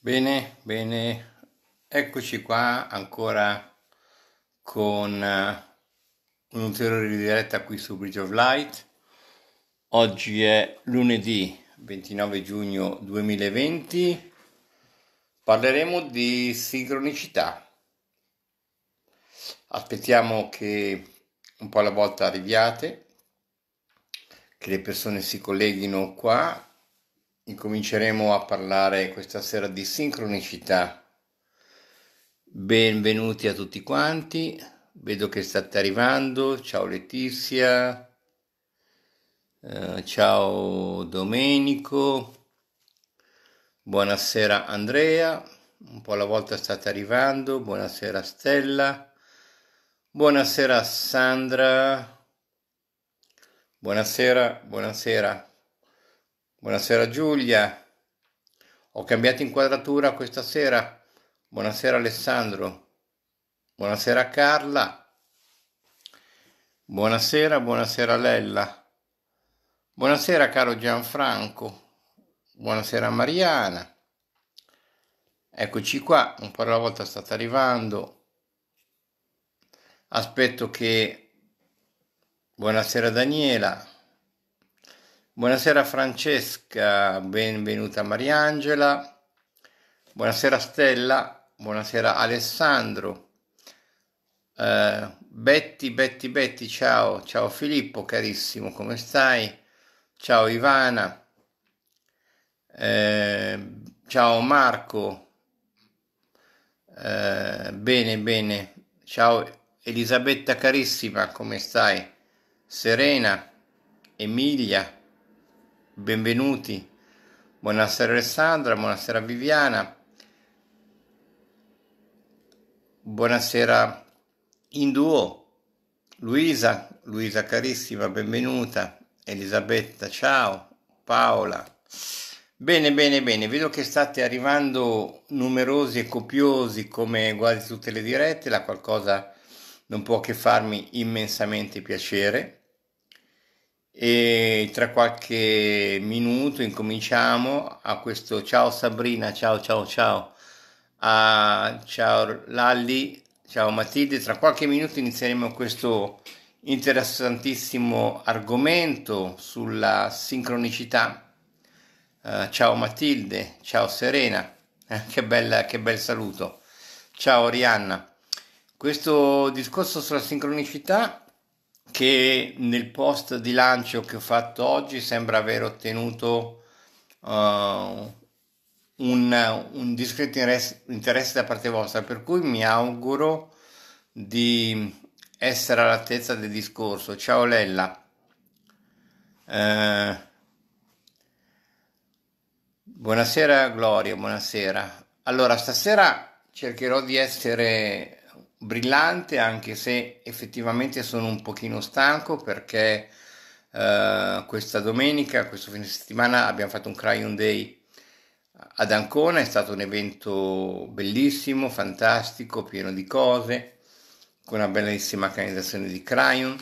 Bene, bene, eccoci qua ancora con eh, un'ulteriore diretta qui su Bridge of Light. Oggi è lunedì 29 giugno 2020. Parleremo di sincronicità. Aspettiamo che un po' alla volta arriviate, che le persone si colleghino qua, incominceremo a parlare questa sera di sincronicità. Benvenuti a tutti quanti, vedo che state arrivando, ciao Letizia, eh, ciao Domenico, buonasera Andrea, un po' alla volta state arrivando, buonasera Stella, buonasera Sandra, buonasera, buonasera Buonasera Giulia, ho cambiato inquadratura questa sera. Buonasera Alessandro, buonasera Carla, buonasera, buonasera Lella, buonasera caro Gianfranco, buonasera Mariana. Eccoci qua, un po' alla volta state arrivando. Aspetto che... Buonasera Daniela, Buonasera Francesca, benvenuta Mariangela. Buonasera Stella, buonasera Alessandro. Uh, eh, Betty, Betty, Betty, ciao, ciao Filippo, carissimo, come stai? Ciao Ivana. Uh, ciao Marco. Uh, bene, bene. Ciao Elisabetta carissima, come stai? Serena, Emilia benvenuti. Buonasera Alessandra, buonasera Viviana, buonasera in duo Luisa, Luisa carissima, benvenuta, Elisabetta, ciao, Paola. Bene, bene, bene, vedo che state arrivando numerosi e copiosi come quasi tutte le dirette, la qualcosa non può che farmi immensamente piacere e tra qualche minuto incominciamo a questo ciao Sabrina, ciao ciao ciao, a, ciao Lalli, ciao Matilde, tra qualche minuto inizieremo questo interessantissimo argomento sulla sincronicità. Uh, ciao Matilde, ciao Serena, eh, che, bella, che bel saluto, ciao Rianna. Questo discorso sulla sincronicità che nel post di lancio che ho fatto oggi sembra aver ottenuto uh, un, un, discreto interesse da parte vostra, per cui mi auguro di essere all'altezza del discorso. Ciao Lella. Uh, buonasera Gloria, buonasera. Allora, stasera cercherò di essere brillante anche se effettivamente sono un pochino stanco perché eh, questa domenica, questo fine settimana abbiamo fatto un Cryon Day ad Ancona, è stato un evento bellissimo, fantastico, pieno di cose, con una bellissima organizzazione di Cryon,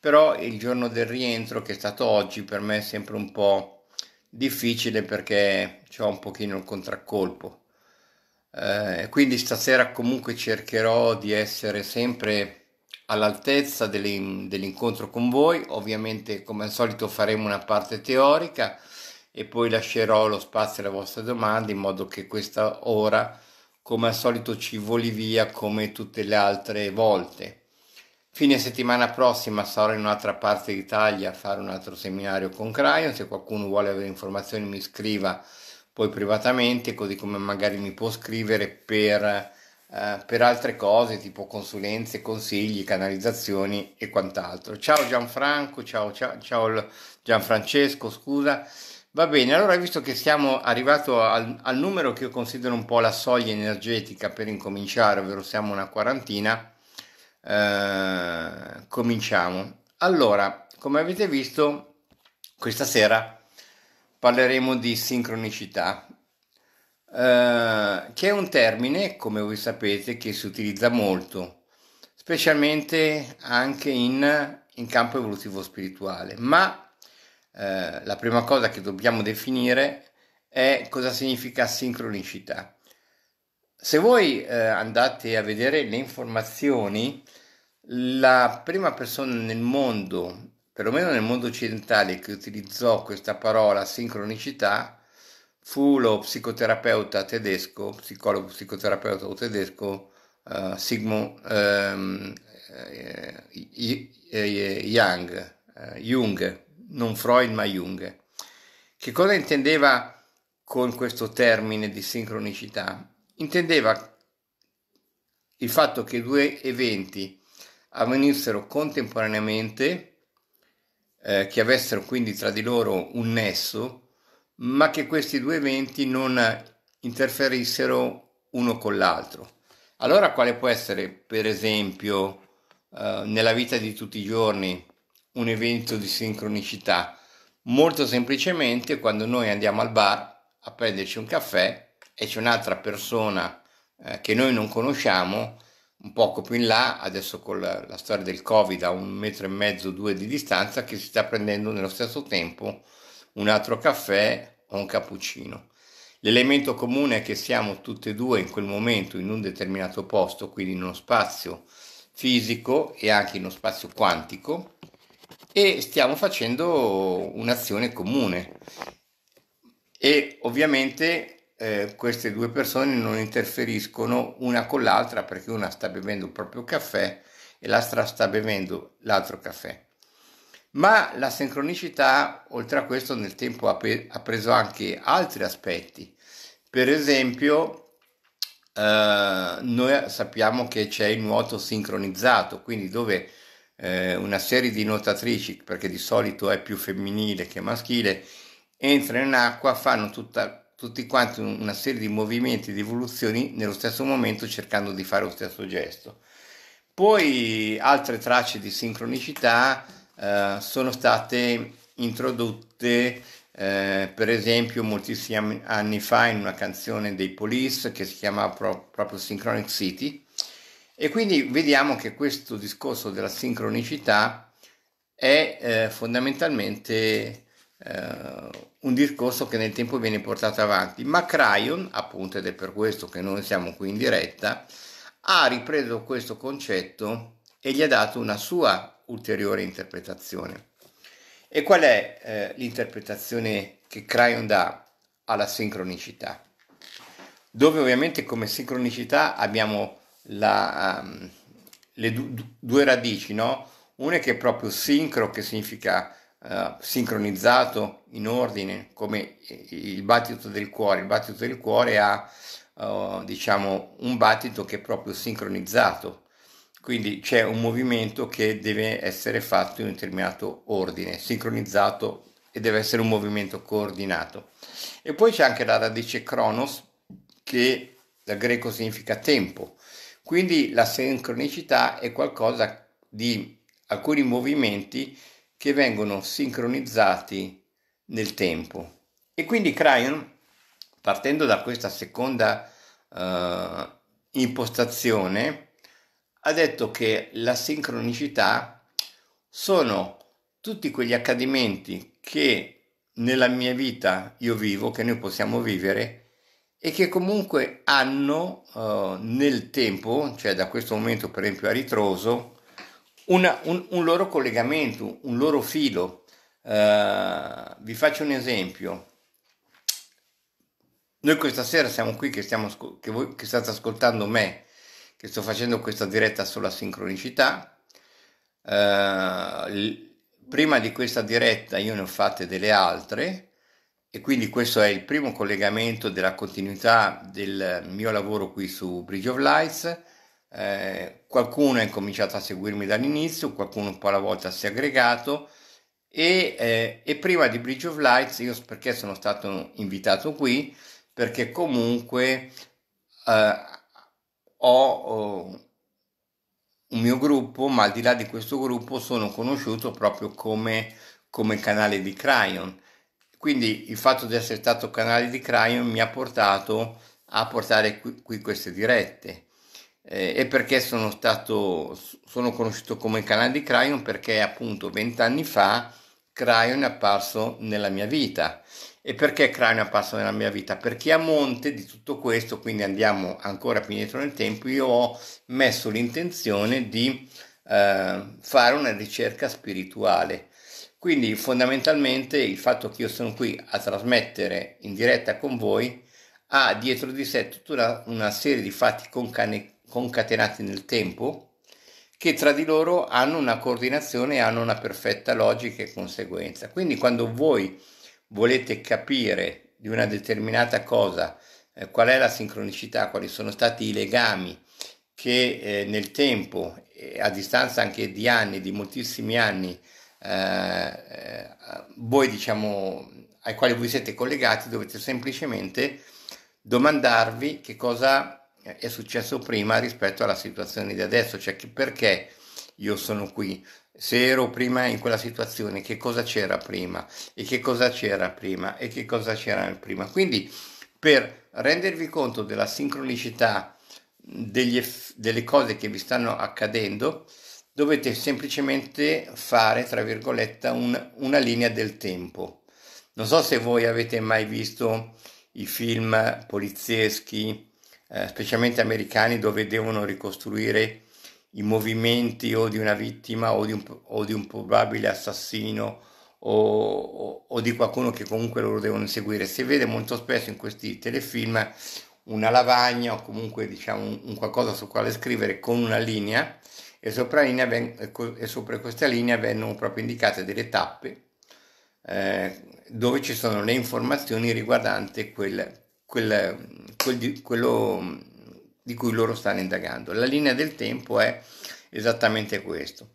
però il giorno del rientro che è stato oggi per me è sempre un po' difficile perché ho un pochino il contraccolpo eh, quindi stasera comunque cercherò di essere sempre all'altezza dell'incontro con voi. Ovviamente, come al solito, faremo una parte teorica e poi lascerò lo spazio alle vostre domande in modo che questa ora, come al solito, ci voli via come tutte le altre volte. Fine settimana prossima sarò in un'altra parte d'Italia a fare un altro seminario con Cryon. Se qualcuno vuole avere informazioni, mi scriva poi privatamente, così come magari mi può scrivere per, eh, per altre cose tipo consulenze, consigli, canalizzazioni e quant'altro. Ciao Gianfranco, ciao, ciao, ciao Gianfrancesco, scusa. Va bene, allora visto che siamo arrivati al, al, numero che io considero un po' la soglia energetica per incominciare, ovvero siamo una quarantina, eh, cominciamo. Allora, come avete visto, questa sera parleremo di sincronicità, eh, che è un termine, come voi sapete, che si utilizza molto, specialmente anche in, in campo evolutivo spirituale. Ma eh, la prima cosa che dobbiamo definire è cosa significa sincronicità. Se voi eh, andate a vedere le informazioni, la prima persona nel mondo perlomeno nel mondo occidentale che utilizzò questa parola sincronicità, fu lo psicoterapeuta tedesco, psicologo psicoterapeuta tedesco uh, Sigmund um, Young, eh, Jung, non Freud ma Jung. Che cosa intendeva con questo termine di sincronicità? Intendeva il fatto che due eventi avvenissero contemporaneamente eh, che avessero quindi tra di loro un nesso, ma che questi due eventi non interferissero uno con l'altro. Allora quale può essere, per esempio, eh, nella vita di tutti i giorni un evento di sincronicità? Molto semplicemente quando noi andiamo al bar a prenderci un caffè e c'è un'altra persona eh, che noi non conosciamo, un poco più in là, adesso con la, la, storia del Covid a un metro e mezzo, due di distanza, che si sta prendendo nello stesso tempo un altro caffè o un cappuccino. L'elemento comune è che siamo tutte e due in quel momento in un determinato posto, quindi in uno spazio fisico e anche in uno spazio quantico e stiamo facendo un'azione comune e ovviamente eh, queste due persone non interferiscono una con l'altra perché una sta bevendo il proprio caffè e l'altra sta bevendo l'altro caffè. Ma la sincronicità, oltre a questo, nel tempo ha, pe- ha preso anche altri aspetti. Per esempio, eh, noi sappiamo che c'è il nuoto sincronizzato, quindi dove eh, una serie di nuotatrici, perché di solito è più femminile che maschile, entrano in acqua, fanno tutta tutti quanti una serie di movimenti, di evoluzioni nello stesso momento cercando di fare lo stesso gesto. Poi altre tracce di sincronicità eh, sono state introdotte eh, per esempio moltissimi anni fa in una canzone dei Police che si chiamava pro- proprio Synchronic City e quindi vediamo che questo discorso della sincronicità è eh, fondamentalmente eh, un discorso che nel tempo viene portato avanti, ma Crayon, appunto ed è per questo che noi siamo qui in diretta, ha ripreso questo concetto e gli ha dato una sua ulteriore interpretazione. E qual è eh, l'interpretazione che Crayon dà alla sincronicità? Dove ovviamente come sincronicità abbiamo la, um, le du- due radici, no? Una che è proprio sincro, che significa eh, sincronizzato in ordine come il battito del cuore. Il battito del cuore ha eh, diciamo un battito che è proprio sincronizzato, quindi c'è un movimento che deve essere fatto in un determinato ordine, sincronizzato e deve essere un movimento coordinato. E poi c'è anche la radice cronos che dal greco significa tempo. Quindi la sincronicità è qualcosa di alcuni movimenti che vengono sincronizzati nel tempo. E quindi Crayon, partendo da questa seconda eh, impostazione, ha detto che la sincronicità sono tutti quegli accadimenti che nella mia vita io vivo, che noi possiamo vivere e che comunque hanno eh, nel tempo, cioè da questo momento per esempio a ritroso, una, un, un, loro collegamento, un loro filo. Uh, vi faccio un esempio. Noi questa sera siamo qui che, stiamo, che, voi, che state ascoltando me, che sto facendo questa diretta sulla sincronicità. Uh, prima di questa diretta io ne ho fatte delle altre e quindi questo è il primo collegamento della continuità del mio lavoro qui su Bridge of Lights eh, qualcuno ha cominciato a seguirmi dall'inizio, qualcuno un po' alla volta si è aggregato e, eh, e prima di Bridge of Lights io perché sono stato invitato qui perché comunque eh, ho, ho un mio gruppo, ma al di là di questo gruppo sono conosciuto proprio come, come canale di Cryon. Quindi il fatto di essere stato canale di Cryon mi ha portato a portare qui, qui queste dirette eh, e perché sono stato sono conosciuto come canale di Cryon perché appunto vent'anni fa Cryon è apparso nella mia vita e perché Cryon è apparso nella mia vita? Perché a monte di tutto questo, quindi andiamo ancora più indietro nel tempo, io ho messo l'intenzione di eh, fare una ricerca spirituale. Quindi fondamentalmente il fatto che io sono qui a trasmettere in diretta con voi ha dietro di sé tutta una, una serie di fatti concane, concatenati nel tempo che tra di loro hanno una coordinazione e hanno una perfetta logica e conseguenza. Quindi quando voi volete capire di una determinata cosa eh, qual è la sincronicità, quali sono stati i legami che eh, nel tempo, eh, a distanza anche di anni, di moltissimi anni, eh, eh, voi diciamo ai quali voi siete collegati, dovete semplicemente domandarvi che cosa eh, è successo prima rispetto alla situazione di adesso, cioè perché io sono qui, se ero prima in quella situazione, che cosa c'era prima e che cosa c'era prima e che cosa c'era prima. Quindi per rendervi conto della sincronicità degli, delle cose che vi stanno accadendo, dovete semplicemente fare, tra virgolette, un, una linea del tempo. Non so se voi avete mai visto i film polizieschi, eh, specialmente americani, dove devono ricostruire i movimenti o di una vittima o di un, o di un probabile assassino o, o, o, di qualcuno che comunque loro devono seguire. Si vede molto spesso in questi telefilm una lavagna o comunque diciamo un, un qualcosa su quale scrivere con una linea e sopra, linea ben, e sopra questa linea vengono proprio indicate delle tappe eh, dove ci sono le informazioni riguardanti quel, quel quel di, quello mm, di cui loro stanno indagando. La linea del tempo è esattamente questo.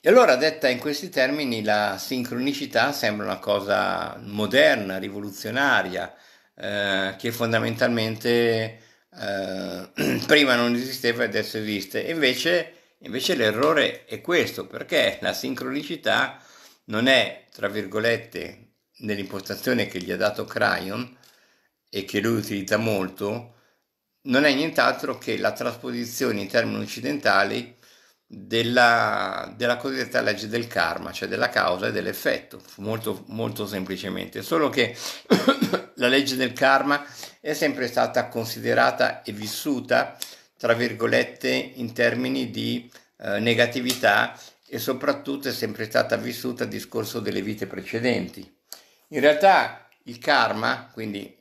E allora, detta in questi termini, la sincronicità sembra una cosa moderna, rivoluzionaria, eh, che fondamentalmente eh, prima non esisteva e adesso esiste. invece, invece l'errore è questo, perché la sincronicità non è, tra virgolette, nell'impostazione che gli ha dato Cryon, e che lui utilizza molto, non è nient'altro che la trasposizione in termini occidentali della, della, cosiddetta legge del karma, cioè della causa e dell'effetto, molto, molto semplicemente. Solo che la legge del karma è sempre stata considerata e vissuta, tra virgolette, in termini di eh, negatività e soprattutto è sempre stata vissuta a discorso delle vite precedenti. In realtà il karma, quindi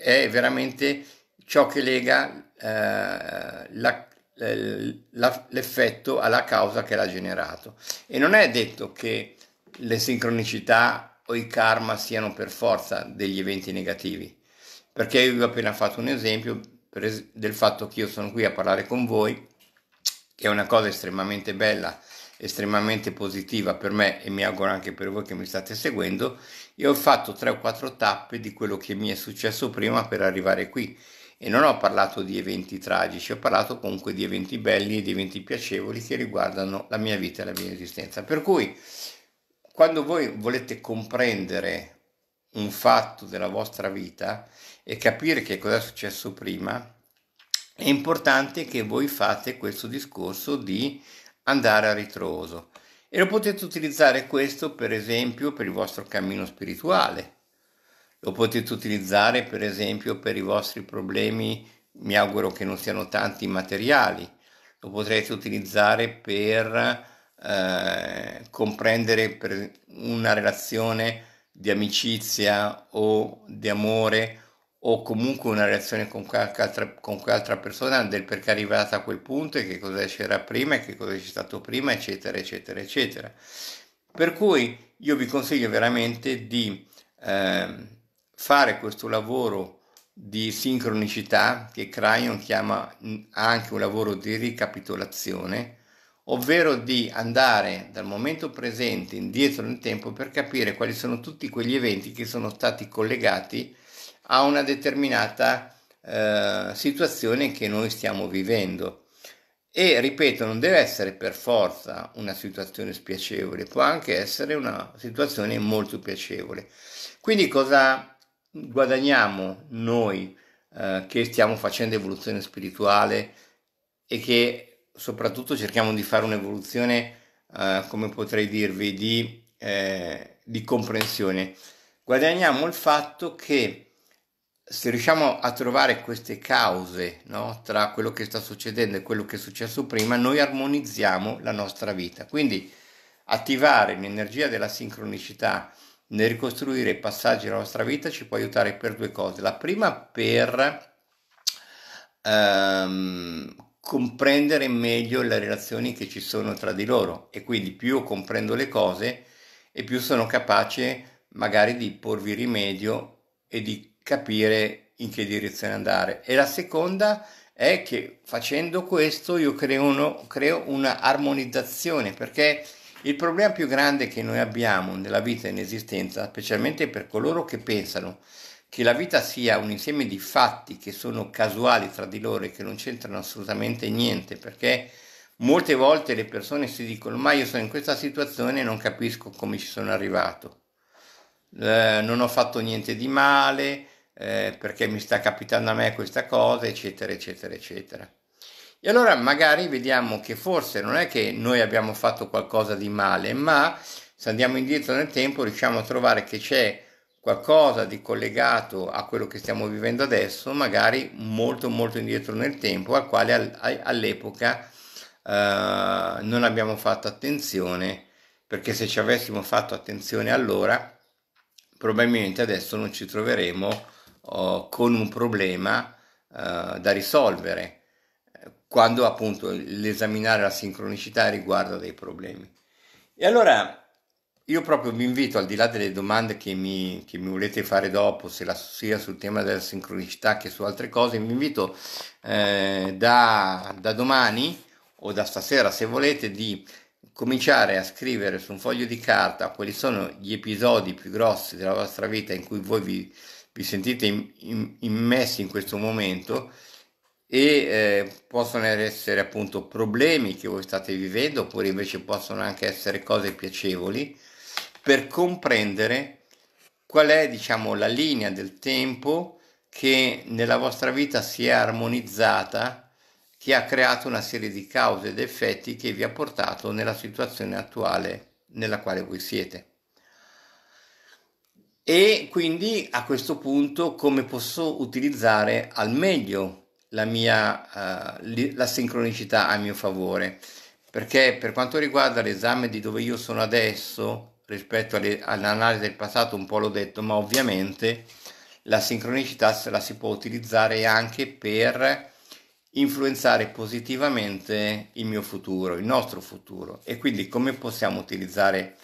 è veramente ciò che lega eh, eh la, l'effetto alla causa che l'ha generato. E non è detto che le sincronicità o i karma siano per forza degli eventi negativi, perché io vi ho appena fatto un esempio del fatto che io sono qui a parlare con voi, che è una cosa estremamente bella estremamente positiva per me e mi auguro anche per voi che mi state seguendo e ho fatto 3 o 4 tappe di quello che mi è successo prima per arrivare qui e non ho parlato di eventi tragici, ho parlato comunque di eventi belli e di eventi piacevoli che riguardano la mia vita e la mia esistenza. Per cui quando voi volete comprendere un fatto della vostra vita e capire che cosa è successo prima, è importante che voi fate questo discorso di andare a ritroso e lo potete utilizzare questo per esempio per il vostro cammino spirituale, lo potete utilizzare per esempio per i vostri problemi, mi auguro che non siano tanti materiali, lo potrete utilizzare per eh, comprendere per una relazione di amicizia o di amore o comunque una reazione con qualche, altra, con qualche altra persona del perché è arrivata a quel punto e che cosa c'era prima e che cosa c'è stato prima, eccetera, eccetera, eccetera. Per cui io vi consiglio veramente di eh, fare questo lavoro di sincronicità che Cryon chiama mm, anche un lavoro di ricapitolazione, ovvero di andare dal momento presente indietro nel tempo per capire quali sono tutti quegli eventi che sono stati collegati a una determinata eh, situazione che noi stiamo vivendo. E ripeto, non deve essere per forza una situazione spiacevole, può anche essere una situazione molto piacevole. Quindi cosa guadagniamo noi eh, che stiamo facendo evoluzione spirituale e che soprattutto cerchiamo di fare un'evoluzione, eh, come potrei dirvi, di, eh, di comprensione? Guadagniamo il fatto che se riusciamo a trovare queste cause no, tra quello che sta succedendo e quello che è successo prima, noi armonizziamo la nostra vita. Quindi attivare l'energia della sincronicità nel ricostruire i passaggi della nostra vita ci può aiutare per due cose. La prima per ehm, comprendere meglio le relazioni che ci sono tra di loro e quindi più comprendo le cose e più sono capace magari di porvi rimedio e di capire in che direzione andare. E la seconda è che facendo questo io creo, uno, creo una armonizzazione perché il problema più grande che noi abbiamo nella vita e in esistenza, specialmente per coloro che pensano che la vita sia un insieme di fatti che sono casuali tra di loro e che non c'entrano assolutamente niente, perché molte volte le persone si dicono ma io sono in questa situazione e non capisco come ci sono arrivato, eh, non ho fatto niente di male, eh, perché mi sta capitando a me questa cosa, eccetera, eccetera, eccetera. E allora magari vediamo che forse non è che noi abbiamo fatto qualcosa di male, ma se andiamo indietro nel tempo riusciamo a trovare che c'è qualcosa di collegato a quello che stiamo vivendo adesso, magari molto molto indietro nel tempo, al quale all'epoca eh, non abbiamo fatto attenzione, perché se ci avessimo fatto attenzione allora, probabilmente adesso non ci troveremo con un problema eh, da risolvere, quando appunto l'esaminare la sincronicità riguarda dei problemi. E allora io proprio vi invito, al di là delle domande che mi, che mi volete fare dopo, la, sia sul tema della sincronicità che su altre cose, vi invito eh, da, da domani o da stasera, se volete, di cominciare a scrivere su un foglio di carta quali sono gli episodi più grossi della vostra vita in cui voi vi vi sentite in, in, immessi in questo momento e eh, possono er-, essere appunto problemi che voi state vivendo oppure invece possono anche essere cose piacevoli per comprendere qual è diciamo la linea del tempo che nella vostra vita si è armonizzata che ha creato una serie di cause ed effetti che vi ha portato nella situazione attuale nella quale voi siete e quindi a questo punto come posso utilizzare al meglio la mia uh, la sincronicità a mio favore perché per quanto riguarda l'esame di dove io sono adesso rispetto alle, all'analisi del passato un po' l'ho detto ma ovviamente la sincronicità se la si può utilizzare anche per influenzare positivamente il mio futuro il nostro futuro e quindi come possiamo utilizzare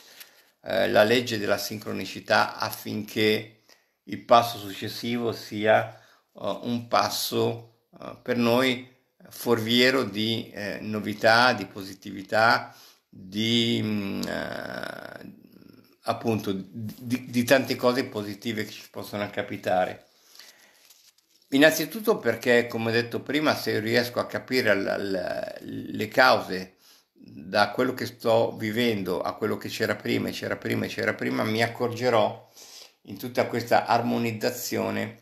eh, la legge della sincronicità affinché il passo successivo sia uh, un passo uh, per noi forviero di eh, novità, di positività, di mh, mm, appunto di, di tante cose positive che ci possono capitare. Innanzitutto perché, come ho detto prima, se io riesco a capire l- l- le cause da quello che sto vivendo a quello che c'era prima, c'era prima, e c'era prima, mi accorgerò in tutta questa armonizzazione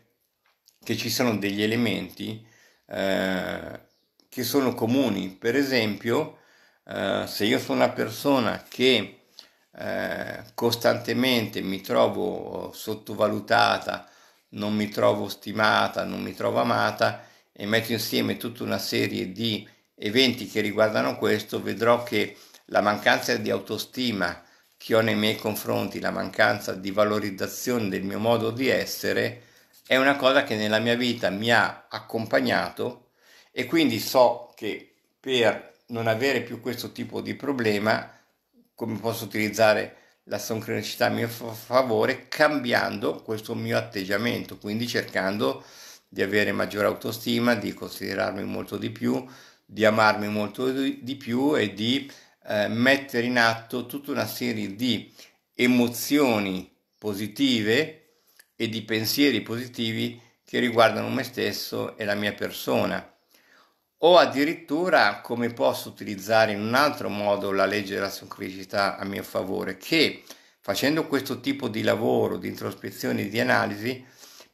che ci sono degli elementi eh, che sono comuni. Per esempio, eh, se io sono una persona che eh, costantemente mi trovo sottovalutata, non mi trovo stimata, non mi trovo amata e metto insieme tutta una serie di eventi che riguardano questo, vedrò che la mancanza di autostima che ho nei miei confronti, la mancanza di valorizzazione del mio modo di essere, è una cosa che nella mia vita mi ha accompagnato e quindi so che per non avere più questo tipo di problema, come posso utilizzare la sincronicità a mio favore cambiando questo mio atteggiamento, quindi cercando di avere maggiore autostima, di considerarmi molto di più, di amarmi molto di più e di eh, mettere in atto tutta una serie di emozioni positive e di pensieri positivi che riguardano me stesso e la mia persona. O addirittura come posso utilizzare in un altro modo la legge della sincronicità a mio favore, che facendo questo tipo di lavoro, di introspezione e di analisi,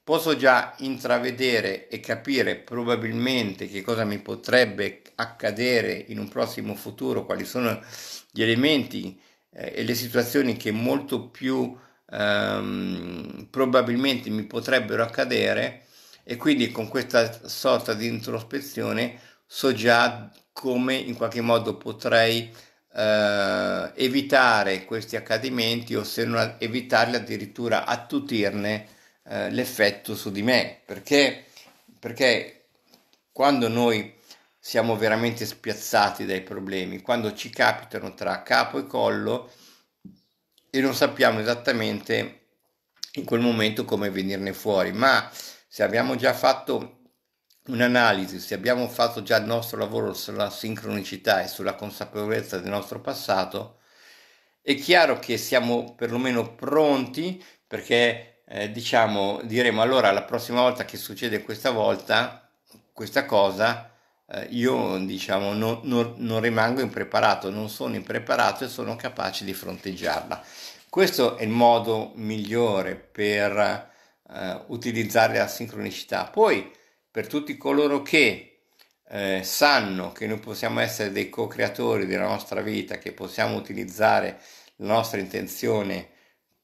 posso già intravedere e capire probabilmente che cosa mi potrebbe accadere in un prossimo futuro, quali sono gli elementi eh, e le situazioni che molto più ehm, probabilmente mi potrebbero accadere e quindi con questa sorta di introspezione so già come in qualche modo potrei eh, evitare questi accadimenti o se non evitarli addirittura attutirne eh, l'effetto su di me, perché, perché quando noi siamo veramente spiazzati dai problemi, quando ci capitano tra capo e collo e non sappiamo esattamente in quel momento come venirne fuori, ma se abbiamo già fatto un'analisi, se abbiamo fatto già il nostro lavoro sulla sincronicità e sulla consapevolezza del nostro passato, è chiaro che siamo perlomeno pronti perché eh, diciamo, diremo allora la prossima volta che succede questa volta, questa cosa, eh, io diciamo no, no, non rimango impreparato, non sono impreparato e sono capace di fronteggiarla. Questo è il modo migliore per eh, utilizzare la sincronicità. Poi per tutti coloro che eh, sanno che noi possiamo essere dei co-creatori della nostra vita, che possiamo utilizzare la nostra intenzione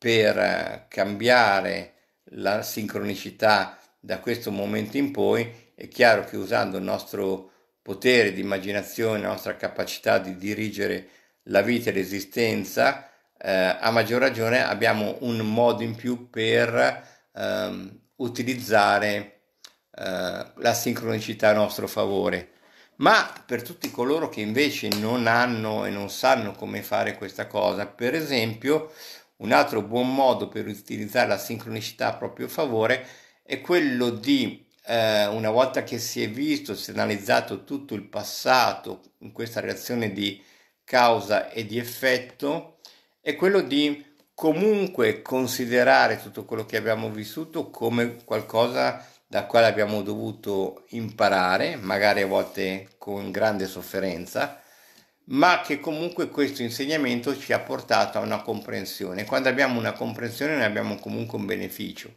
per eh, cambiare la sincronicità da questo momento in poi, è chiaro che usando il nostro potere di immaginazione, la nostra capacità di dirigere la vita e l'esistenza, eh, a maggior ragione abbiamo un modo in più per ehm, utilizzare eh, la sincronicità a nostro favore. Ma per tutti coloro che invece non hanno e non sanno come fare questa cosa, per esempio, un altro buon modo per utilizzare la sincronicità a proprio favore è quello di, eh, una volta che si è visto, si è analizzato tutto il passato in questa relazione di causa e di effetto, è quello di comunque considerare tutto quello che abbiamo vissuto come qualcosa da quale abbiamo dovuto imparare, magari a volte con grande sofferenza, ma che comunque questo insegnamento ci ha portato a una comprensione. Quando abbiamo una comprensione ne abbiamo comunque un beneficio.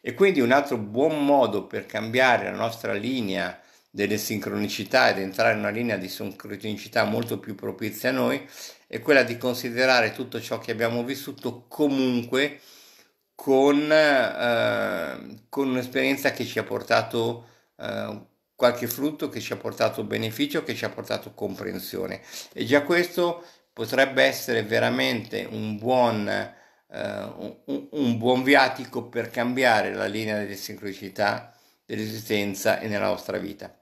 E quindi un altro buon modo per cambiare la nostra linea delle sincronicità ed entrare in una linea di sincronicità molto più propizia a noi è quella di considerare tutto ciò che abbiamo vissuto comunque con, eh, con un'esperienza che ci ha portato eh, qualche frutto che ci ha portato beneficio, che ci ha portato comprensione e già questo potrebbe essere veramente un buon, eh, un, un buon viatico per cambiare la linea delle sincronicità dell'esistenza e nella nostra vita.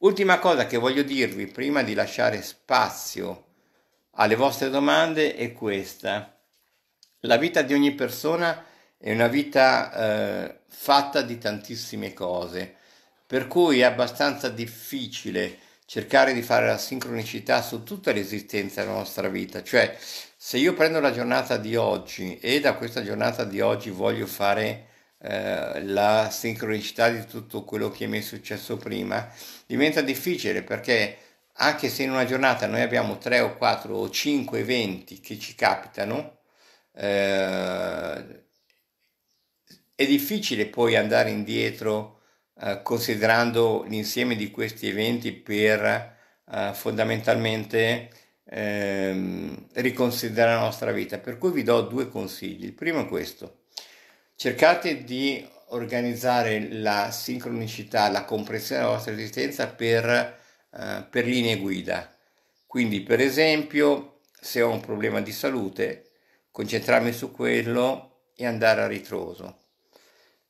Ultima cosa che voglio dirvi prima di lasciare spazio alle vostre domande è questa. La vita di ogni persona è una vita eh, fatta di tantissime cose, per cui è abbastanza difficile cercare di fare la sincronicità su tutta l'esistenza della nostra vita, cioè se io prendo la giornata di oggi e da questa giornata di oggi voglio fare eh, la sincronicità di tutto quello che mi è successo prima, diventa difficile perché anche se in una giornata noi abbiamo 3 o 4 o 5 eventi che ci capitano, eh, è difficile poi andare indietro eh, considerando l'insieme di questi eventi per eh, fondamentalmente ehm, riconsiderare la nostra vita. Per cui vi do due consigli. Il primo è questo. Cercate di organizzare la sincronicità, la comprensione della vostra esistenza per, eh, per linee guida. Quindi, per esempio, se ho un problema di salute, concentrarmi su quello e andare a ritroso.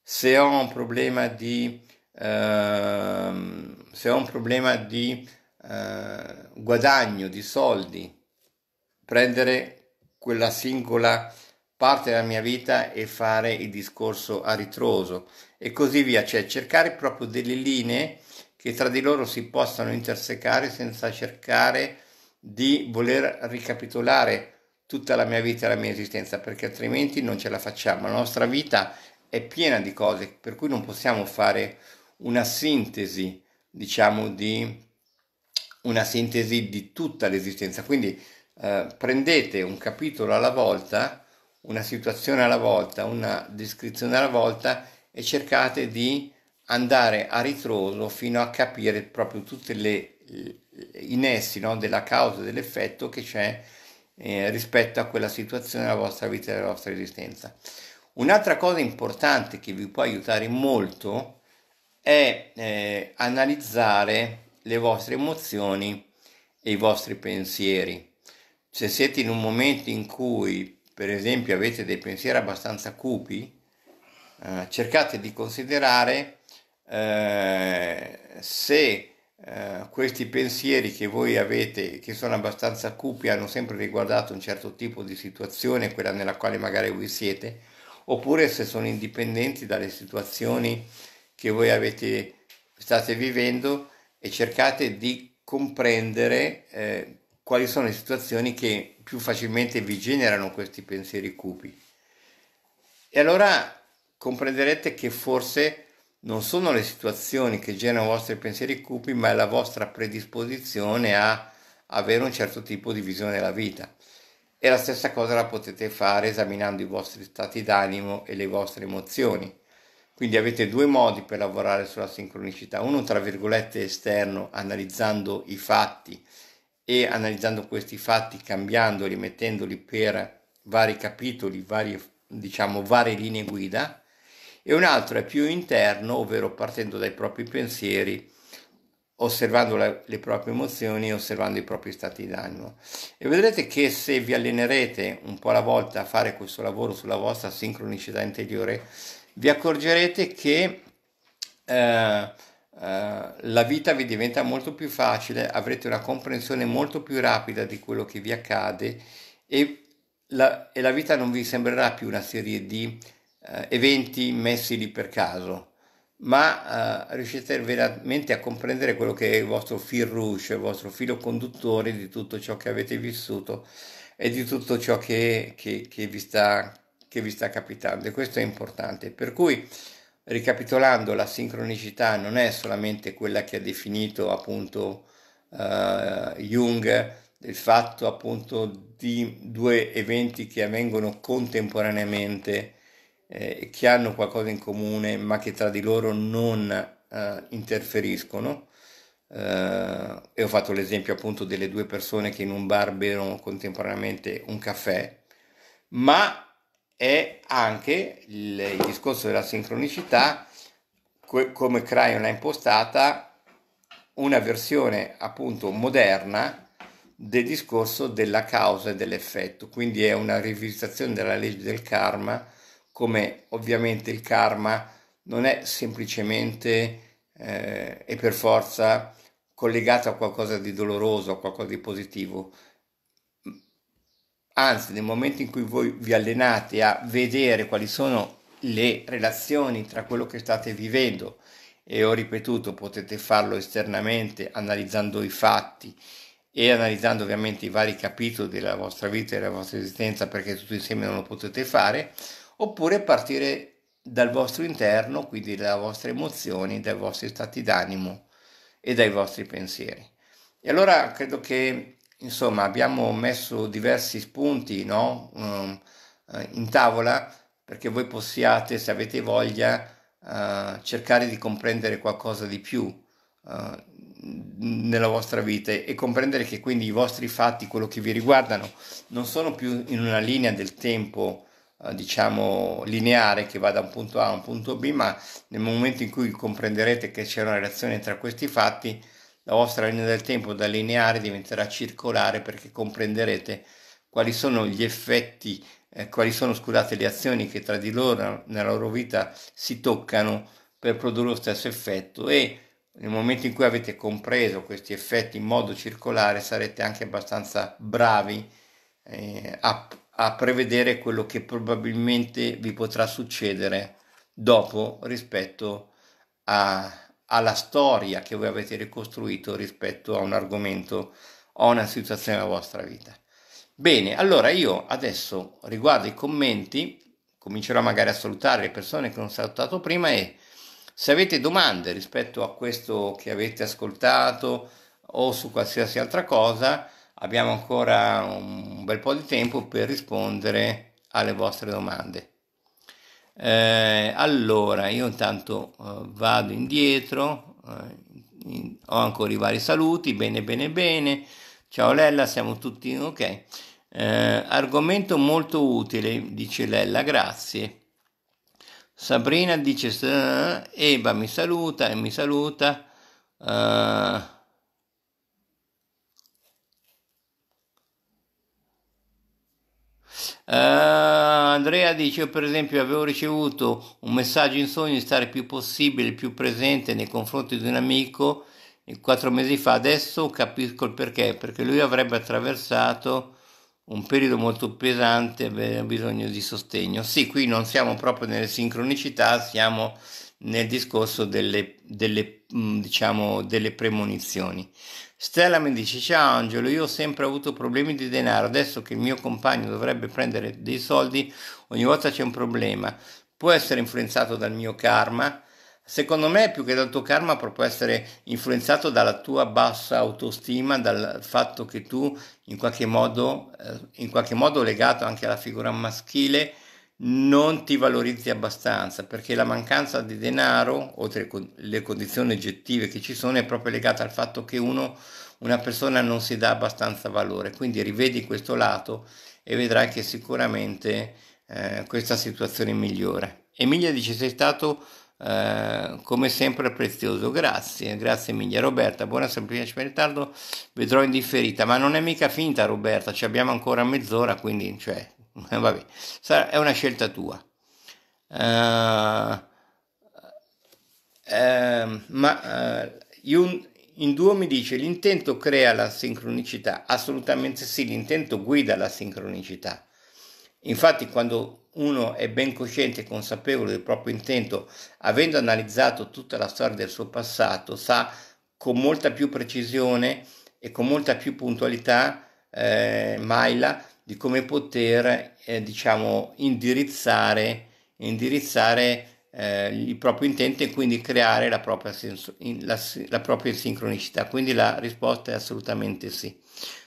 Se ho un problema di ehm, se ho un problema di eh, guadagno, di soldi, prendere quella singola parte della mia vita e fare il discorso a ritroso e così via, cioè cercare proprio delle linee che tra di loro si possano intersecare senza cercare di voler ricapitolare tutta la mia vita e la mia esistenza, perché altrimenti non ce la facciamo. La nostra vita è piena di cose per cui non possiamo fare una sintesi, diciamo, di una sintesi di tutta l'esistenza. Quindi eh, prendete un capitolo alla volta, una situazione alla volta, una descrizione alla volta e cercate di andare a ritroso fino a capire proprio tutti i nessi no, della causa e dell'effetto che c'è eh, rispetto a quella situazione della vostra vita e della vostra esistenza. Un'altra cosa importante che vi può aiutare molto è eh, analizzare le vostre emozioni e i vostri pensieri. Se siete in un momento in cui, per esempio, avete dei pensieri abbastanza cupi, eh, cercate di considerare eh, se eh, questi pensieri che voi avete, che sono abbastanza cupi, hanno sempre riguardato un certo tipo di situazione, quella nella quale magari voi siete, oppure se sono indipendenti dalle situazioni che voi avete, state vivendo e cercate di comprendere eh, quali sono le situazioni che più facilmente vi generano questi pensieri cupi. E allora comprenderete che forse non sono le situazioni che generano i vostri pensieri cupi, ma è la vostra predisposizione a avere un certo tipo di visione della vita. E la stessa cosa la potete fare esaminando i vostri stati d'animo e le vostre emozioni. Quindi avete due modi per lavorare sulla sincronicità, uno tra virgolette esterno, analizzando i fatti e analizzando questi fatti, cambiandoli, mettendoli per vari capitoli, varie, diciamo, varie linee guida, e un altro è più interno, ovvero partendo dai propri pensieri, osservando le, le proprie emozioni osservando i propri stati d'animo. E vedrete che se vi allenerete un po' alla volta a fare questo lavoro sulla vostra sincronicità interiore, vi accorgerete che eh, eh, la vita vi diventa molto più facile, avrete una comprensione molto più rapida di quello che vi accade e la, e la vita non vi sembrerà più una serie di eh, eventi messi lì per caso, ma eh, riuscite veramente a comprendere quello che è il vostro fil rouge, il vostro filo conduttore di tutto ciò che avete vissuto e di tutto ciò che, che, che vi sta che vi sta capitando e questo è importante. Per cui, ricapitolando, la sincronicità non è solamente quella che ha definito appunto eh, Jung, il fatto appunto di due eventi che avvengono contemporaneamente, eh, che hanno qualcosa in comune ma che tra di loro non eh, interferiscono. Eh, e ho fatto l'esempio appunto delle due persone che in un bar bevono contemporaneamente un caffè, ma è anche il, il discorso della sincronicità, que, come Crayon l'ha impostata, una versione appunto moderna del discorso della causa e dell'effetto, quindi è una rivisitazione della legge del karma, come ovviamente il karma non è semplicemente eh, e per forza collegato a qualcosa di doloroso, a qualcosa di positivo, Anzi, nel momento in cui voi vi allenate a vedere quali sono le relazioni tra quello che state vivendo e ho ripetuto potete farlo esternamente analizzando i fatti e analizzando ovviamente i vari capitoli della vostra vita e della vostra esistenza perché tutto insieme non lo potete fare oppure partire dal vostro interno, quindi dalle vostre emozioni, dai vostri stati d'animo e dai vostri pensieri. E allora credo che Insomma, abbiamo messo diversi spunti no? Mm, eh, in tavola perché voi possiate, se avete voglia, eh, cercare di comprendere qualcosa di più eh, nella vostra vita e comprendere che quindi i vostri fatti, quello che vi riguardano, non sono più in una linea del tempo diciamo lineare che va da un punto A a un punto B, ma nel momento in cui comprenderete che c'è una relazione tra questi fatti, la vostra linea del tempo da lineare diventerà circolare perché comprenderete quali sono gli effetti, eh, quali sono scusate, le azioni che tra di loro nella loro vita si toccano per produrre lo stesso effetto e nel momento in cui avete compreso questi effetti in modo circolare sarete anche abbastanza bravi eh, a, a prevedere quello che probabilmente vi potrà succedere dopo rispetto a, alla storia che voi avete ricostruito rispetto a un argomento o a una situazione della vostra vita. Bene, allora io adesso riguardo i commenti, comincerò magari a salutare le persone che non ho salutato prima e se avete domande rispetto a questo che avete ascoltato o su qualsiasi altra cosa, abbiamo ancora un bel po' di tempo per rispondere alle vostre domande. Eh, allora, io intanto eh, vado indietro, eh, in, ho ancora i vari saluti, bene bene bene, ciao Lella, siamo tutti ok. Eh, argomento molto utile, dice Lella, grazie. Sabrina dice, eh, Eva mi saluta e mi saluta. Eh, Uh, Andrea dice: Io, per esempio, avevo ricevuto un messaggio in sogno di stare più possibile, più presente nei confronti di un amico eh, quattro mesi fa. Adesso capisco il perché, perché lui avrebbe attraversato un periodo molto pesante, aveva bisogno di sostegno. Sì, qui non siamo proprio nelle sincronicità, siamo nel discorso delle, delle, mm, diciamo, delle premonizioni. Stella mi dice: Ciao Angelo, io ho sempre avuto problemi di denaro. Adesso che il mio compagno dovrebbe prendere dei soldi, ogni volta c'è un problema. Può essere influenzato dal mio karma? Secondo me, più che dal tuo karma, può essere influenzato dalla tua bassa autostima, dal fatto che tu, in qualche modo, eh, in qualche modo legato anche alla figura maschile, non ti valorizzi abbastanza perché la mancanza di denaro, oltre alle condizioni oggettive che ci sono, è proprio legata al fatto che uno, una persona non si dà abbastanza valore. Quindi rivedi questo lato e vedrai che sicuramente eh, questa situazione migliora. Emilia dice sei stato eh, come sempre prezioso, grazie, grazie Emilia. Roberta, buonasera, semplice per ritardo, vedrò in differita, ma non è mica finta Roberta, ci abbiamo ancora mezz'ora, quindi cioè, eh, Vabbè, sarà, è una scelta tua. Uh, uh, ma uh, in duo mi dice l'intento crea la sincronicità. Assolutamente sì, l'intento guida la sincronicità. Infatti quando uno è ben cosciente e consapevole del proprio intento, avendo analizzato tutta la storia del suo passato, sa con molta più precisione e con molta più puntualità, eh, Maila, di come poter eh, diciamo indirizzare, indirizzare eh, il proprio intento e quindi creare la propria, senso, la, la propria sincronicità. Quindi la risposta è assolutamente sì.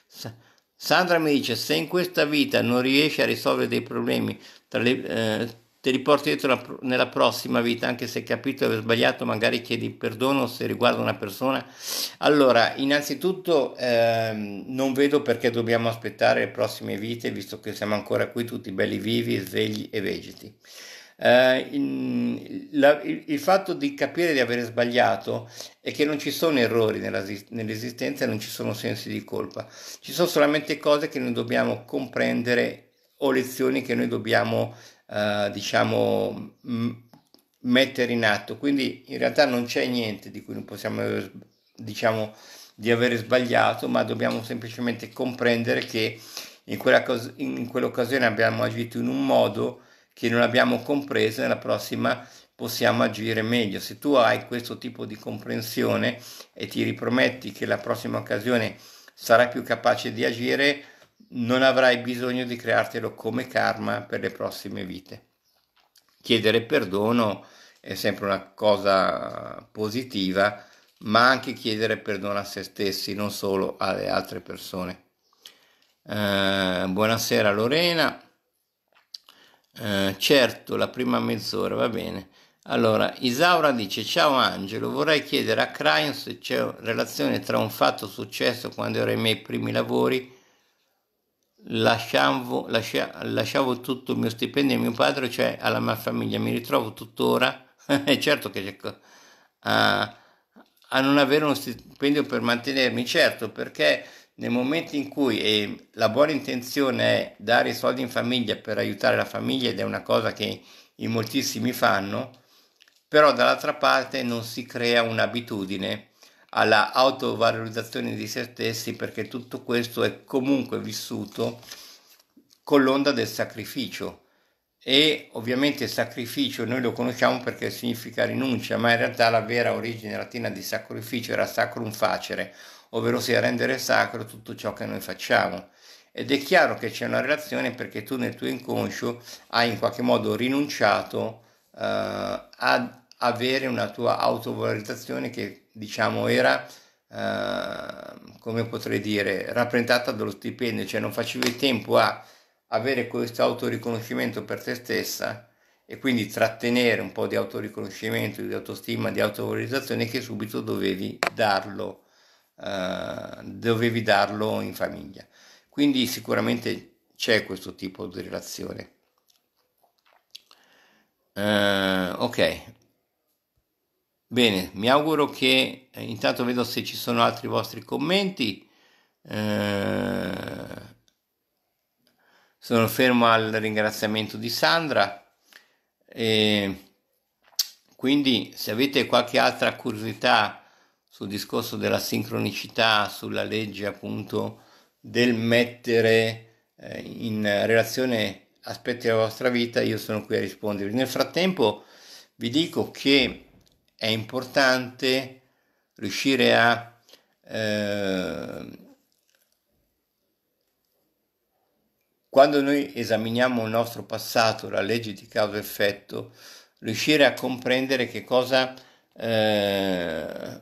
Sa- Sandra mi dice: Se in questa vita non riesci a risolvere dei problemi tra le, eh, ti riporti dietro la, nella prossima vita, anche se hai capito di aver sbagliato, magari chiedi perdono se riguarda una persona. Allora, innanzitutto ehm, non vedo perché dobbiamo aspettare le prossime vite, visto che siamo ancora qui tutti belli vivi, svegli e vegeti. Eh, in, la, il, il, fatto di capire di avere sbagliato è che non ci sono errori nell'esistenza, non ci sono sensi di colpa, ci sono solamente cose che noi dobbiamo comprendere o lezioni che noi dobbiamo eh, diciamo, mettere in atto. Quindi in realtà non c'è niente di cui non possiamo, diciamo, di avere sbagliato, ma dobbiamo semplicemente comprendere che in, quella cos- in quell'occasione abbiamo agito in un modo che non abbiamo compreso nella prossima possiamo agire meglio. Se tu hai questo tipo di comprensione e ti riprometti che la prossima occasione sarai più capace di agire, non avrai bisogno di creartelo come karma per le prossime vite. Chiedere perdono è sempre una cosa positiva, ma anche chiedere perdono a se stessi, non solo alle altre persone. Eh, buonasera Lorena. Eh, certo, la prima mezz'ora va bene. Allora, Isaura dice: Ciao Angelo, vorrei chiedere a Crayon se c'è relazione tra un fatto successo quando ero ai miei primi lavori lasciavo, lascia, lasciavo tutto il mio stipendio a mio padre, cioè alla mia famiglia, mi ritrovo tuttora, è certo che a, a, non avere uno stipendio per mantenermi, certo perché nel momento in cui eh, la buona intenzione è dare i soldi in famiglia per aiutare la famiglia ed è una cosa che in moltissimi fanno, però dall'altra parte non si crea un'abitudine alla autovalorizzazione di se stessi perché tutto questo è comunque vissuto con l'onda del sacrificio e ovviamente sacrificio noi lo conosciamo perché significa rinuncia, ma in realtà la vera origine latina di sacrificio era sacrum facere, ovvero sia rendere sacro tutto ciò che noi facciamo. Ed è chiaro che c'è una relazione perché tu nel tuo inconscio hai in qualche modo rinunciato eh, a avere una tua autovalorizzazione che diciamo era eh, come potrei dire rappresentata dallo stipendio cioè non facevi tempo a avere questo autoriconoscimento per te stessa e quindi trattenere un po' di autoriconoscimento, di autostima, di autovalorizzazione che subito dovevi darlo, eh, dovevi darlo in famiglia. Quindi sicuramente c'è questo tipo di relazione. Uh, ok, Bene, mi auguro che eh, intanto vedo se ci sono altri vostri commenti. Eh, sono fermo al ringraziamento di Sandra. E quindi se avete qualche altra curiosità sul discorso della sincronicità, sulla legge appunto del mettere eh, in relazione aspetti della vostra vita, io sono qui a rispondervi. Nel frattempo vi dico che è importante riuscire a eh, quando noi esaminiamo il nostro passato, la legge di causa effetto, riuscire a comprendere che cosa eh,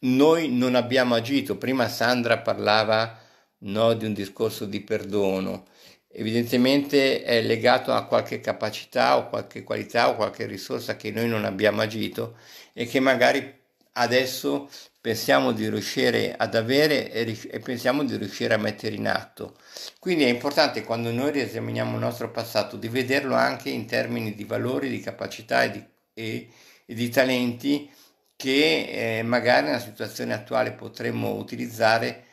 noi non abbiamo agito. Prima Sandra parlava no, di un discorso di perdono evidentemente è legato a qualche capacità o qualche qualità o qualche risorsa che noi non abbiamo agito e che magari adesso pensiamo di riuscire ad avere e, pensiamo di riuscire a mettere in atto. Quindi è importante quando noi riesaminiamo il nostro passato di vederlo anche in termini di valori, di capacità e di, e, e di talenti che eh, magari nella situazione attuale potremmo utilizzare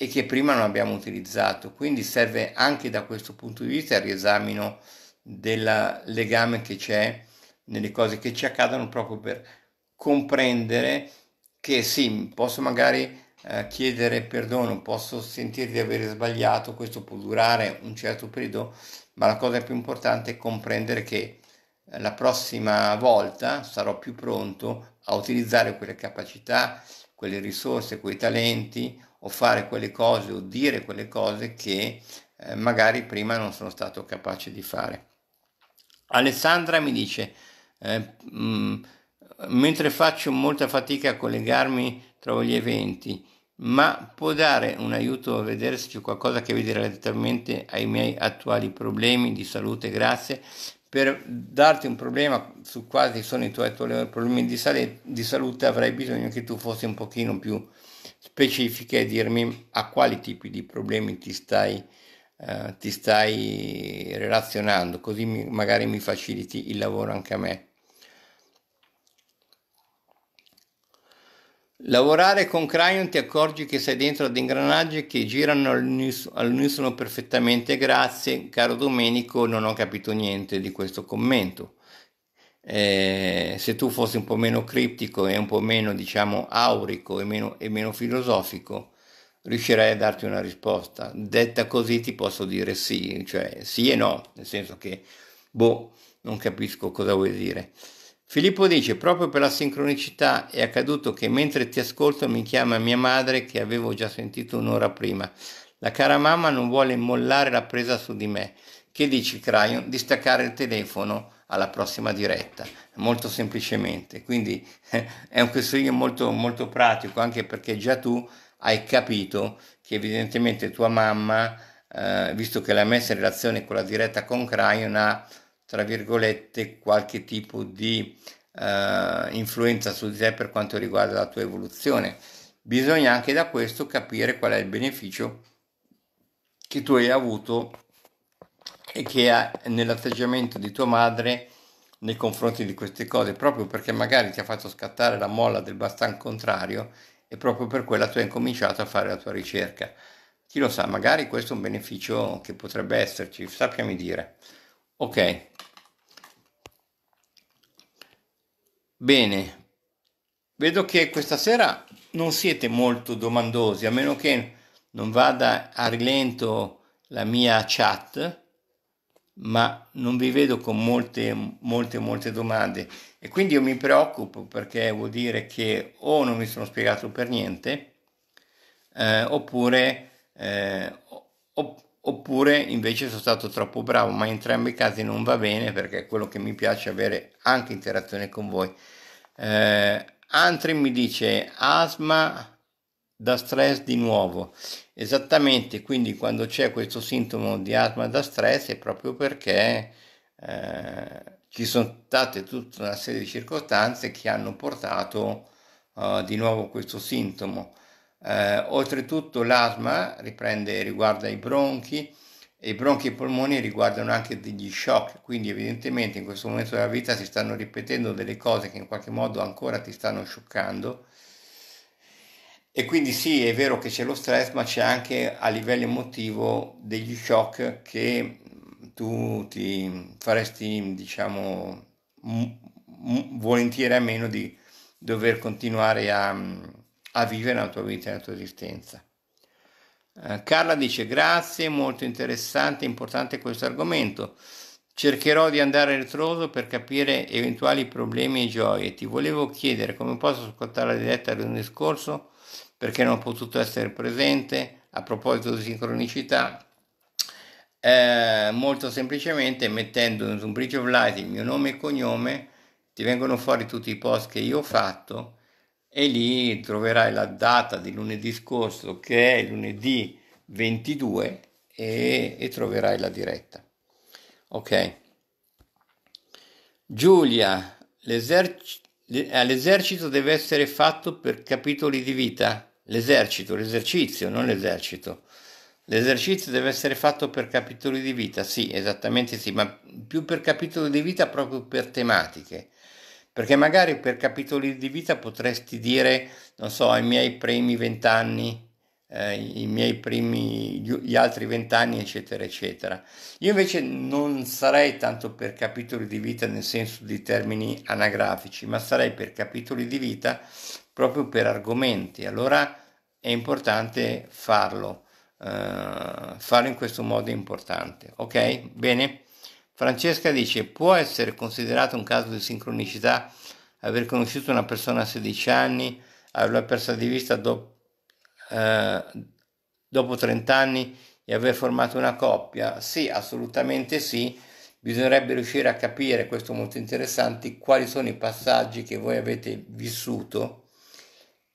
e che prima non abbiamo utilizzato. Quindi serve anche da questo punto di vista il riesamino del legame che c'è nelle cose che ci accadono proprio per comprendere che sì, posso magari eh, chiedere perdono, posso sentire di aver sbagliato, questo può durare un certo periodo, ma la cosa più importante è comprendere che eh, la prossima volta sarò più pronto a utilizzare quelle capacità, quelle risorse, quei talenti o fare quelle cose o dire quelle cose che eh, magari prima non sono stato capace di fare. Alessandra mi dice, eh, mh, mm, mentre faccio molta fatica a collegarmi trovo gli eventi, ma può dare un aiuto a vedere se c'è qualcosa che vede relativamente ai miei attuali problemi di salute, grazie. Per darti un problema su quali sono i tuoi problemi di, sale, di salute avrei bisogno che tu fossi un pochino più specifiche e dirmi a quali tipi di problemi ti stai, eh, ti stai relazionando, così mi, magari mi faciliti il lavoro anche a me. Lavorare con Cryon ti accorgi che sei dentro ad ingranaggi che girano all'unisono perfettamente. Grazie, caro Domenico, non ho capito niente di questo commento eh, se tu fossi un po' meno criptico e un po' meno diciamo aurico e meno, e meno filosofico, riuscirei a darti una risposta. Detta così ti posso dire sì, cioè sì e no, nel senso che, boh, non capisco cosa vuoi dire. Filippo dice, proprio per la sincronicità è accaduto che mentre ti ascolto mi chiama mia madre che avevo già sentito un'ora prima. La cara mamma non vuole mollare la presa su di me. Che dici, Crayon? Di staccare il telefono alla prossima diretta, molto semplicemente. Quindi è un questionario molto, molto pratico, anche perché già tu hai capito che evidentemente tua mamma, eh, visto che l'ha messa in relazione con la diretta con Crayon, ha tra virgolette qualche tipo di eh, influenza su di te per quanto riguarda la tua evoluzione. Bisogna anche da questo capire qual è il beneficio che tu hai avuto e che ha nell'atteggiamento di tua madre nei confronti di queste cose, proprio perché magari ti ha fatto scattare la molla del bastan contrario e proprio per quella tu hai incominciato a fare la tua ricerca. Chi lo sa, magari questo è un beneficio che potrebbe esserci, sappiami dire. Ok. Bene, vedo che questa sera non siete molto domandosi, a meno che non vada a rilento la mia chat ma non vi vedo con molte, molte, molte domande e quindi io mi preoccupo perché vuol dire che o non mi sono spiegato per niente eh, oppure, eh, opp- oppure invece sono stato troppo bravo, ma in entrambi i casi non va bene perché è quello che mi piace avere anche interazione con voi. Eh, Antrim mi dice asma da stress di nuovo. Esattamente, quindi quando c'è questo sintomo di asma da stress è proprio perché eh, ci sono state tutta una serie di circostanze che hanno portato eh, di nuovo questo sintomo. Eh, oltretutto l'asma riprende, riguarda i bronchi e i bronchi e i polmoni riguardano anche degli shock, quindi evidentemente in questo momento della vita si stanno ripetendo delle cose che in qualche modo ancora ti stanno scioccando e quindi sì, è vero che c'è lo stress, ma c'è anche a livello emotivo degli shock che mm, tu ti faresti, diciamo, m- m- volentieri a meno di dover continuare a, mm, a vivere la tua vita e la tua esistenza. Eh, Carla dice grazie, molto interessante e importante questo argomento. Cercherò di andare retroso per capire eventuali problemi e gioie. Ti volevo chiedere come posso ascoltare la diretta lunedì scorso perché non ho potuto essere presente. A proposito di sincronicità, eh, molto semplicemente mettendo in su Bridge of Light il mio nome e cognome, ti vengono fuori tutti i post che io ho fatto e lì troverai la data di lunedì scorso che è lunedì 22 e, e troverai la diretta. Ok. Giulia, eh, l'esercito deve essere fatto per capitoli di vita? L'esercito, l'esercizio, non mm. l'esercito. L'esercizio deve essere fatto per capitoli di vita, sì, esattamente sì, ma più per capitoli di vita proprio per tematiche. Perché magari per capitoli di vita potresti dire, non so, ai miei primi vent'anni, eh, i miei primi, gli altri vent'anni, eccetera, eccetera. Io invece non sarei tanto per capitoli di vita nel senso di termini anagrafici, ma sarei per capitoli di vita proprio per argomenti. Allora è importante farlo, eh, farlo in questo modo è importante. Ok? Bene? Francesca dice, può essere considerato un caso di sincronicità aver conosciuto una persona a 16 anni, averla persa di vista dopo, eh, dopo 30 anni e aver formato una coppia? Sì, assolutamente sì bisognerebbe riuscire a capire, questo è molto interessante, quali sono i passaggi che voi avete vissuto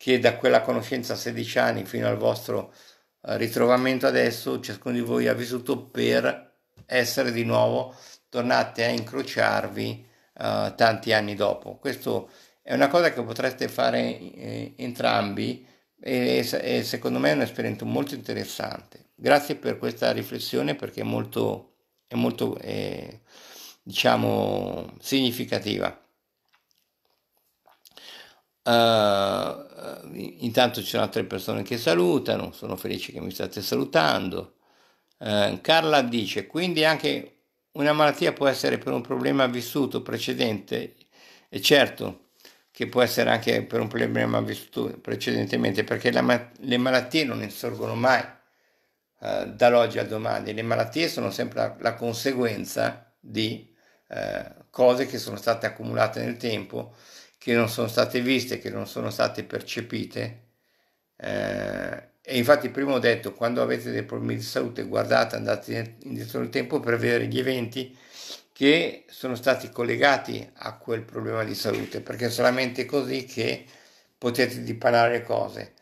che da quella conoscenza a 16 anni fino al vostro eh, ritrovamento adesso ciascuno di voi ha vissuto per essere di nuovo tornate a incrociarvi uh, tanti anni dopo. Questo è una cosa che potreste fare eh, entrambi e, e, secondo me è esperimento molto interessante. Grazie per questa riflessione perché è molto, è molto eh, diciamo, significativa. Uh, eh, intanto ci sono altre persone che salutano, sono felice che mi state salutando. Eh, Carla dice, quindi anche una malattia può essere per un problema vissuto precedente, e certo che può essere anche per un problema vissuto precedentemente, perché la, le malattie non insorgono mai eh, dall'oggi al domani, le malattie sono sempre la, la conseguenza di eh, cose che sono state accumulate nel tempo che non sono state viste, che non sono state percepite. Eh, e infatti prima ho detto, quando avete dei problemi di salute, guardate, andate indietro nel tempo per vedere gli eventi che sono stati collegati a quel problema di salute, perché è solamente così che potete dipanare le cose.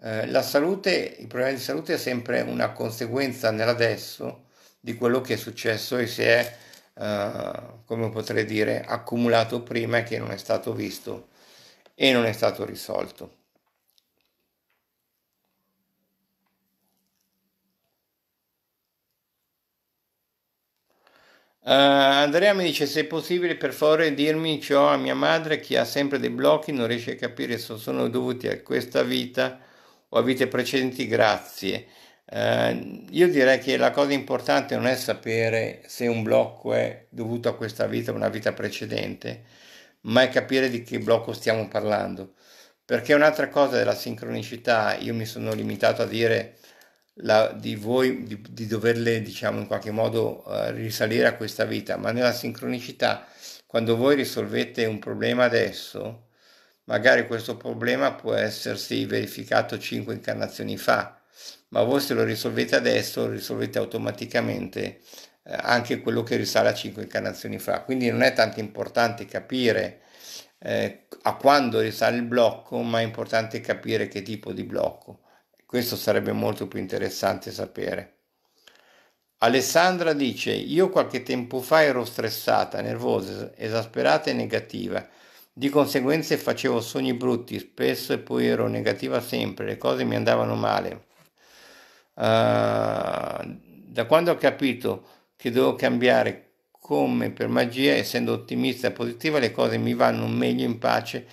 Eh, la salute, il problema di salute è sempre una conseguenza nell'adesso di quello che è successo e si è eh, come potrei dire, accumulato prima e che non è stato visto e non è stato risolto. Uh, Andrea mi dice se è possibile per favore dirmi ciò a mia madre che ha sempre dei blocchi, non riesce a capire se sono dovuti a questa vita o a vite precedenti, grazie. Eh, io direi che la cosa importante non è sapere se un blocco è dovuto a questa vita o a una vita precedente, ma è capire di che blocco stiamo parlando. Perché un'altra cosa della sincronicità, io mi sono limitato a dire la, di voi di, di, doverle, diciamo, in qualche modo eh, risalire a questa vita, ma nella sincronicità, quando voi risolvete un problema adesso, magari questo problema può essersi verificato cinque incarnazioni fa ma voi se lo risolvete adesso risolvete automaticamente eh, anche quello che risale a 5 incarnazioni fa. Quindi non è tanto importante capire eh, a quando risale il blocco, ma è importante capire che tipo di blocco. Questo sarebbe molto più interessante sapere. Alessandra dice, io qualche tempo fa ero stressata, nervosa, esasperata e negativa. Di conseguenza facevo sogni brutti spesso e poi ero negativa sempre, le cose mi andavano male. Eh, da quando ho capito che devo cambiare come per magia, essendo ottimista e positiva, le cose mi vanno meglio in pace.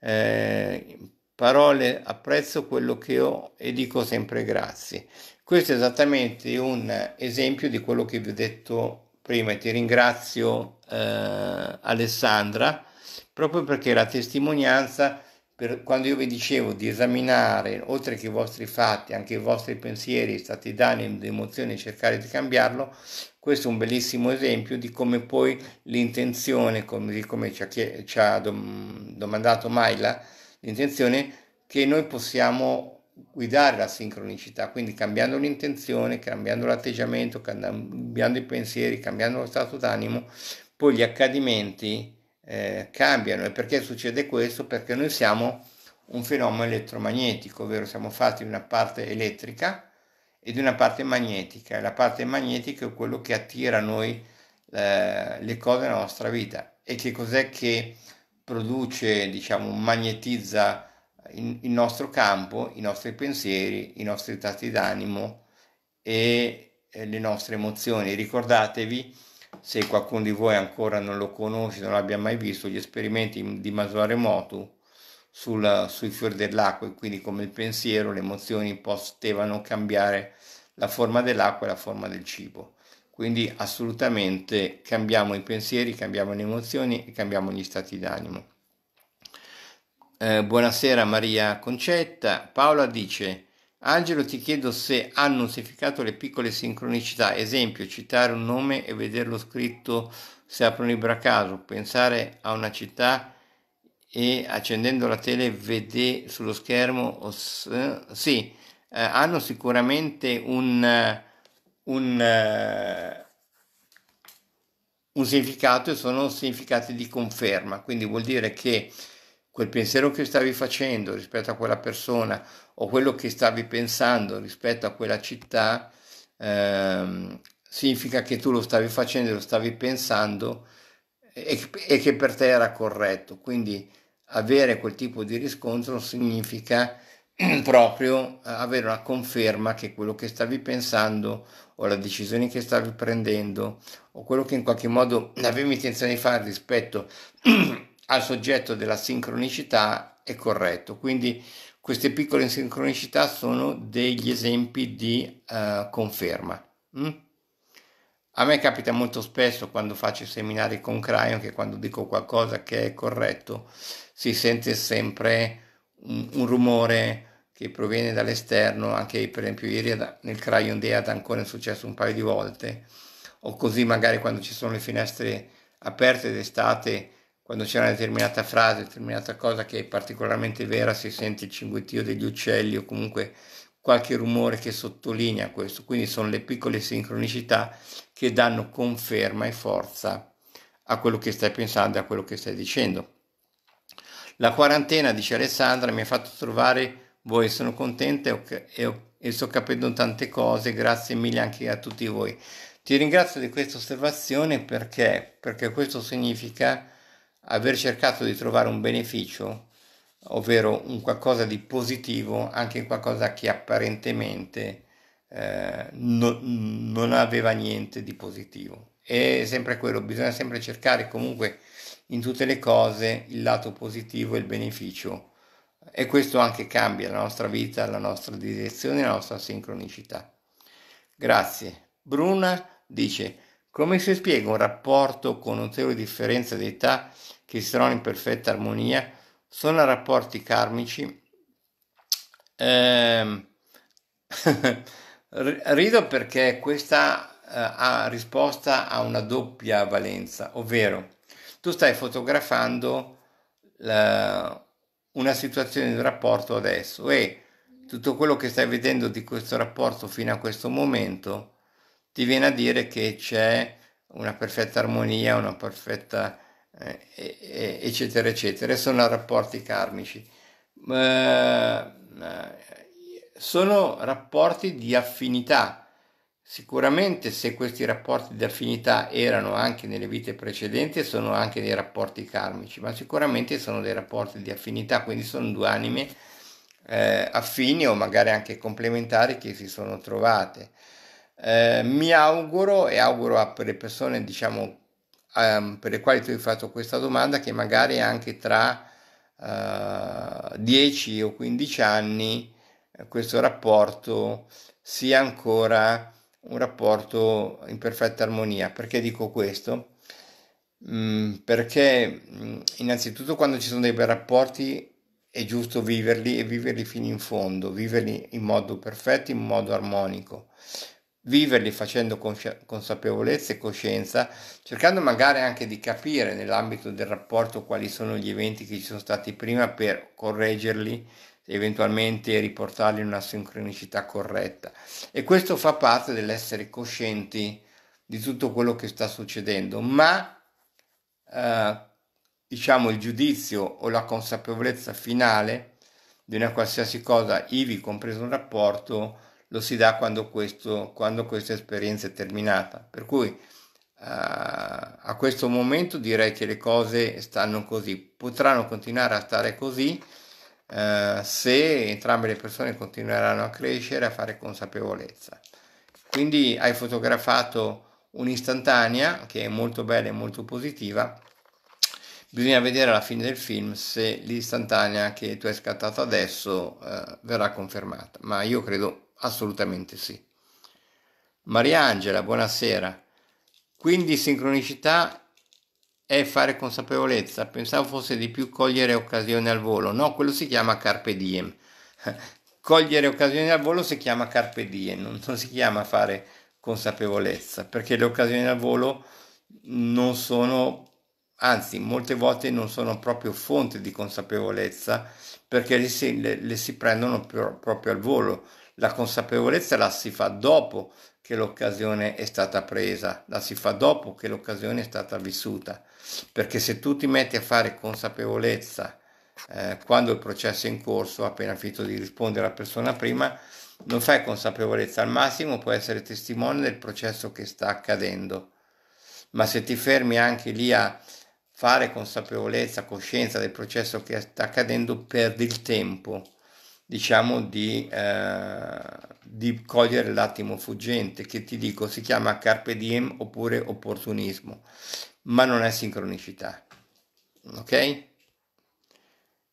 Eh, parole apprezzo quello che ho e dico sempre grazie. Questo è esattamente un esempio di quello che vi ho detto prima e ti ringrazio eh, Alessandra proprio perché la testimonianza per, quando io vi dicevo di esaminare, oltre che i vostri fatti, anche i vostri pensieri, stati d'animo, di emozioni, cercare di cambiarlo, questo è un bellissimo esempio di come poi l'intenzione, come, come ci ha, ci ha domandato Maila, l'intenzione che noi possiamo guidare la sincronicità, quindi cambiando l'intenzione, cambiando l'atteggiamento, cambiando i pensieri, cambiando lo stato d'animo, poi gli accadimenti eh, cambiano. E perché succede questo? Perché noi siamo un fenomeno elettromagnetico, ovvero siamo fatti di una parte elettrica e di una parte magnetica. E la parte magnetica è quello che attira a noi eh, le cose nella nostra vita. E che cos'è che produce, diciamo, magnetizza il nostro campo, i nostri pensieri, i nostri stati d'animo e eh, le nostre emozioni. Ricordatevi se qualcuno di voi ancora non lo conosce, non l'abbia mai visto, gli esperimenti di Masuare Motu sul, sui fiori dell'acqua e quindi come il pensiero, le emozioni potevano cambiare la forma dell'acqua e la forma del cibo. Quindi assolutamente cambiamo i pensieri, cambiamo le emozioni e cambiamo gli stati d'animo. Eh, buonasera Maria Concetta. Paola dice Angelo ti chiedo se hanno usificato le piccole sincronicità, esempio citare un nome e vederlo scritto se apro un libro a caso, pensare a una città e accendendo la tele vede sullo schermo, s- sì, eh, hanno sicuramente un, un, uh, un significato e sono significati di conferma, quindi vuol dire che quel pensiero che stavi facendo rispetto a quella persona o quello che stavi pensando rispetto a quella città ehm, significa che tu lo stavi facendo, lo stavi pensando e, e che per te era corretto. Quindi avere quel tipo di riscontro significa proprio avere una conferma che quello che stavi pensando o la decisione che stavi prendendo o quello che in qualche modo avevi intenzione di fare rispetto al soggetto della sincronicità è corretto. Quindi queste piccole sincronicità sono degli esempi di uh, conferma. Mm? A me capita molto spesso quando faccio seminari con Crayon che quando dico qualcosa che è corretto si sente sempre un, un rumore, che proviene dall'esterno, anche per esempio ieri nel Crayon Day ad ancora è successo un paio di volte, o così magari quando ci sono le finestre aperte d'estate quando c'è una determinata frase, determinata cosa che è particolarmente vera, si sente il cinguettio degli uccelli o comunque qualche rumore che sottolinea questo. Quindi sono le piccole sincronicità che danno conferma e forza a quello che stai pensando e a quello che stai dicendo. La quarantena, dice Alessandra, mi ha fatto trovare voi, sono contenta e, sto capendo tante cose, grazie mille anche a tutti voi. Ti ringrazio di questa osservazione perché, perché questo significa aver cercato di trovare un beneficio, ovvero un qualcosa di positivo, anche in qualcosa che apparentemente eh, no, non aveva niente di positivo. È sempre quello, bisogna sempre cercare comunque in tutte le cose il lato positivo e il beneficio e questo anche cambia la nostra vita, la nostra direzione, la nostra sincronicità. Grazie. Bruna dice come si spiega un rapporto con notevole differenza di età che si trovano in perfetta armonia, sono rapporti karmici. Eh, rido perché questa eh, ha risposta a una doppia valenza, ovvero tu stai fotografando la, una situazione di rapporto adesso e tutto quello che stai vedendo di questo rapporto fino a questo momento ti viene a dire che c'è una perfetta armonia, una perfetta eh, eccetera, eccetera, sono rapporti karmici. Eh, sono rapporti di affinità. Sicuramente se questi rapporti di affinità erano anche nelle vite precedenti, sono anche dei rapporti karmici, ma sicuramente sono dei rapporti di affinità, quindi sono due anime eh, affini o magari anche complementari che si sono trovate. Eh, mi auguro e auguro a per le persone diciamo ehm, per le quali tu hai fatto questa domanda che magari anche tra eh, 10 o 15 anni eh, questo rapporto sia ancora un rapporto in perfetta armonia. Perché dico questo? Mm, perché mm, innanzitutto quando ci sono dei bei rapporti è giusto viverli e viverli fino in fondo, viverli in modo perfetto, in modo armonico viverli facendo consapevolezza e coscienza, cercando magari anche di capire nell'ambito del rapporto quali sono gli eventi che ci sono stati prima per correggerli, eventualmente riportarli in una sincronicità corretta. E questo fa parte dell'essere coscienti di tutto quello che sta succedendo, ma eh, diciamo il giudizio o la consapevolezza finale di una qualsiasi cosa, ivi compreso un rapporto, lo si dà quando, questo, quando questa esperienza è terminata. Per cui uh, a questo momento direi che le cose stanno così, potranno continuare a stare così uh, se entrambe le persone continueranno a crescere, a fare consapevolezza. Quindi hai fotografato un'istantanea che è molto bella e molto positiva. Bisogna vedere alla fine del film se l'istantanea che tu hai scattato adesso eh, verrà confermata, ma io credo Assolutamente sì. Mariangela, buonasera. Quindi sincronicità è fare consapevolezza. Pensavo fosse di più cogliere occasioni al volo. No, quello si chiama carpe diem. cogliere occasioni al volo si chiama carpe diem, non, non si chiama fare consapevolezza, perché le occasioni al volo non sono, anzi molte volte non sono proprio fonte di consapevolezza, perché le si, le, le si prendono proprio al volo la consapevolezza la si fa dopo che l'occasione è stata presa, la si fa dopo che l'occasione è stata vissuta, perché se tu ti metti a fare consapevolezza eh, quando il processo è in corso, appena finito di rispondere alla persona prima, non fai consapevolezza, al massimo puoi essere testimone del processo che sta accadendo, ma se ti fermi anche lì a fare consapevolezza, coscienza del processo che sta accadendo, perdi il tempo diciamo di, eh, di cogliere l'attimo fuggente, che ti dico si chiama carpe diem oppure opportunismo, ma non è sincronicità. Ok?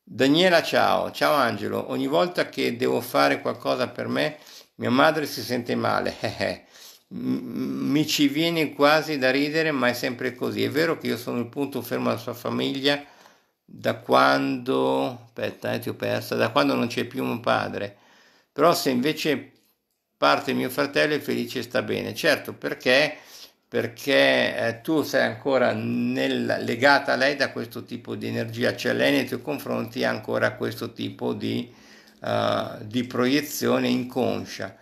Daniela, ciao, ciao Angelo, ogni volta che devo fare qualcosa per me, mia madre si sente male, mi ci viene quasi da ridere, ma è sempre così. È vero che io sono il punto fermo alla sua famiglia da quando, aspetta, eh, ti ho persa, da quando non c'è più un padre. Però se invece parte mio fratello è felice e sta bene. Certo, perché? Perché eh, tu sei ancora nel, legata a lei da questo tipo di energia, cioè lei nei tuoi confronti ha ancora questo tipo di, uh, di proiezione inconscia,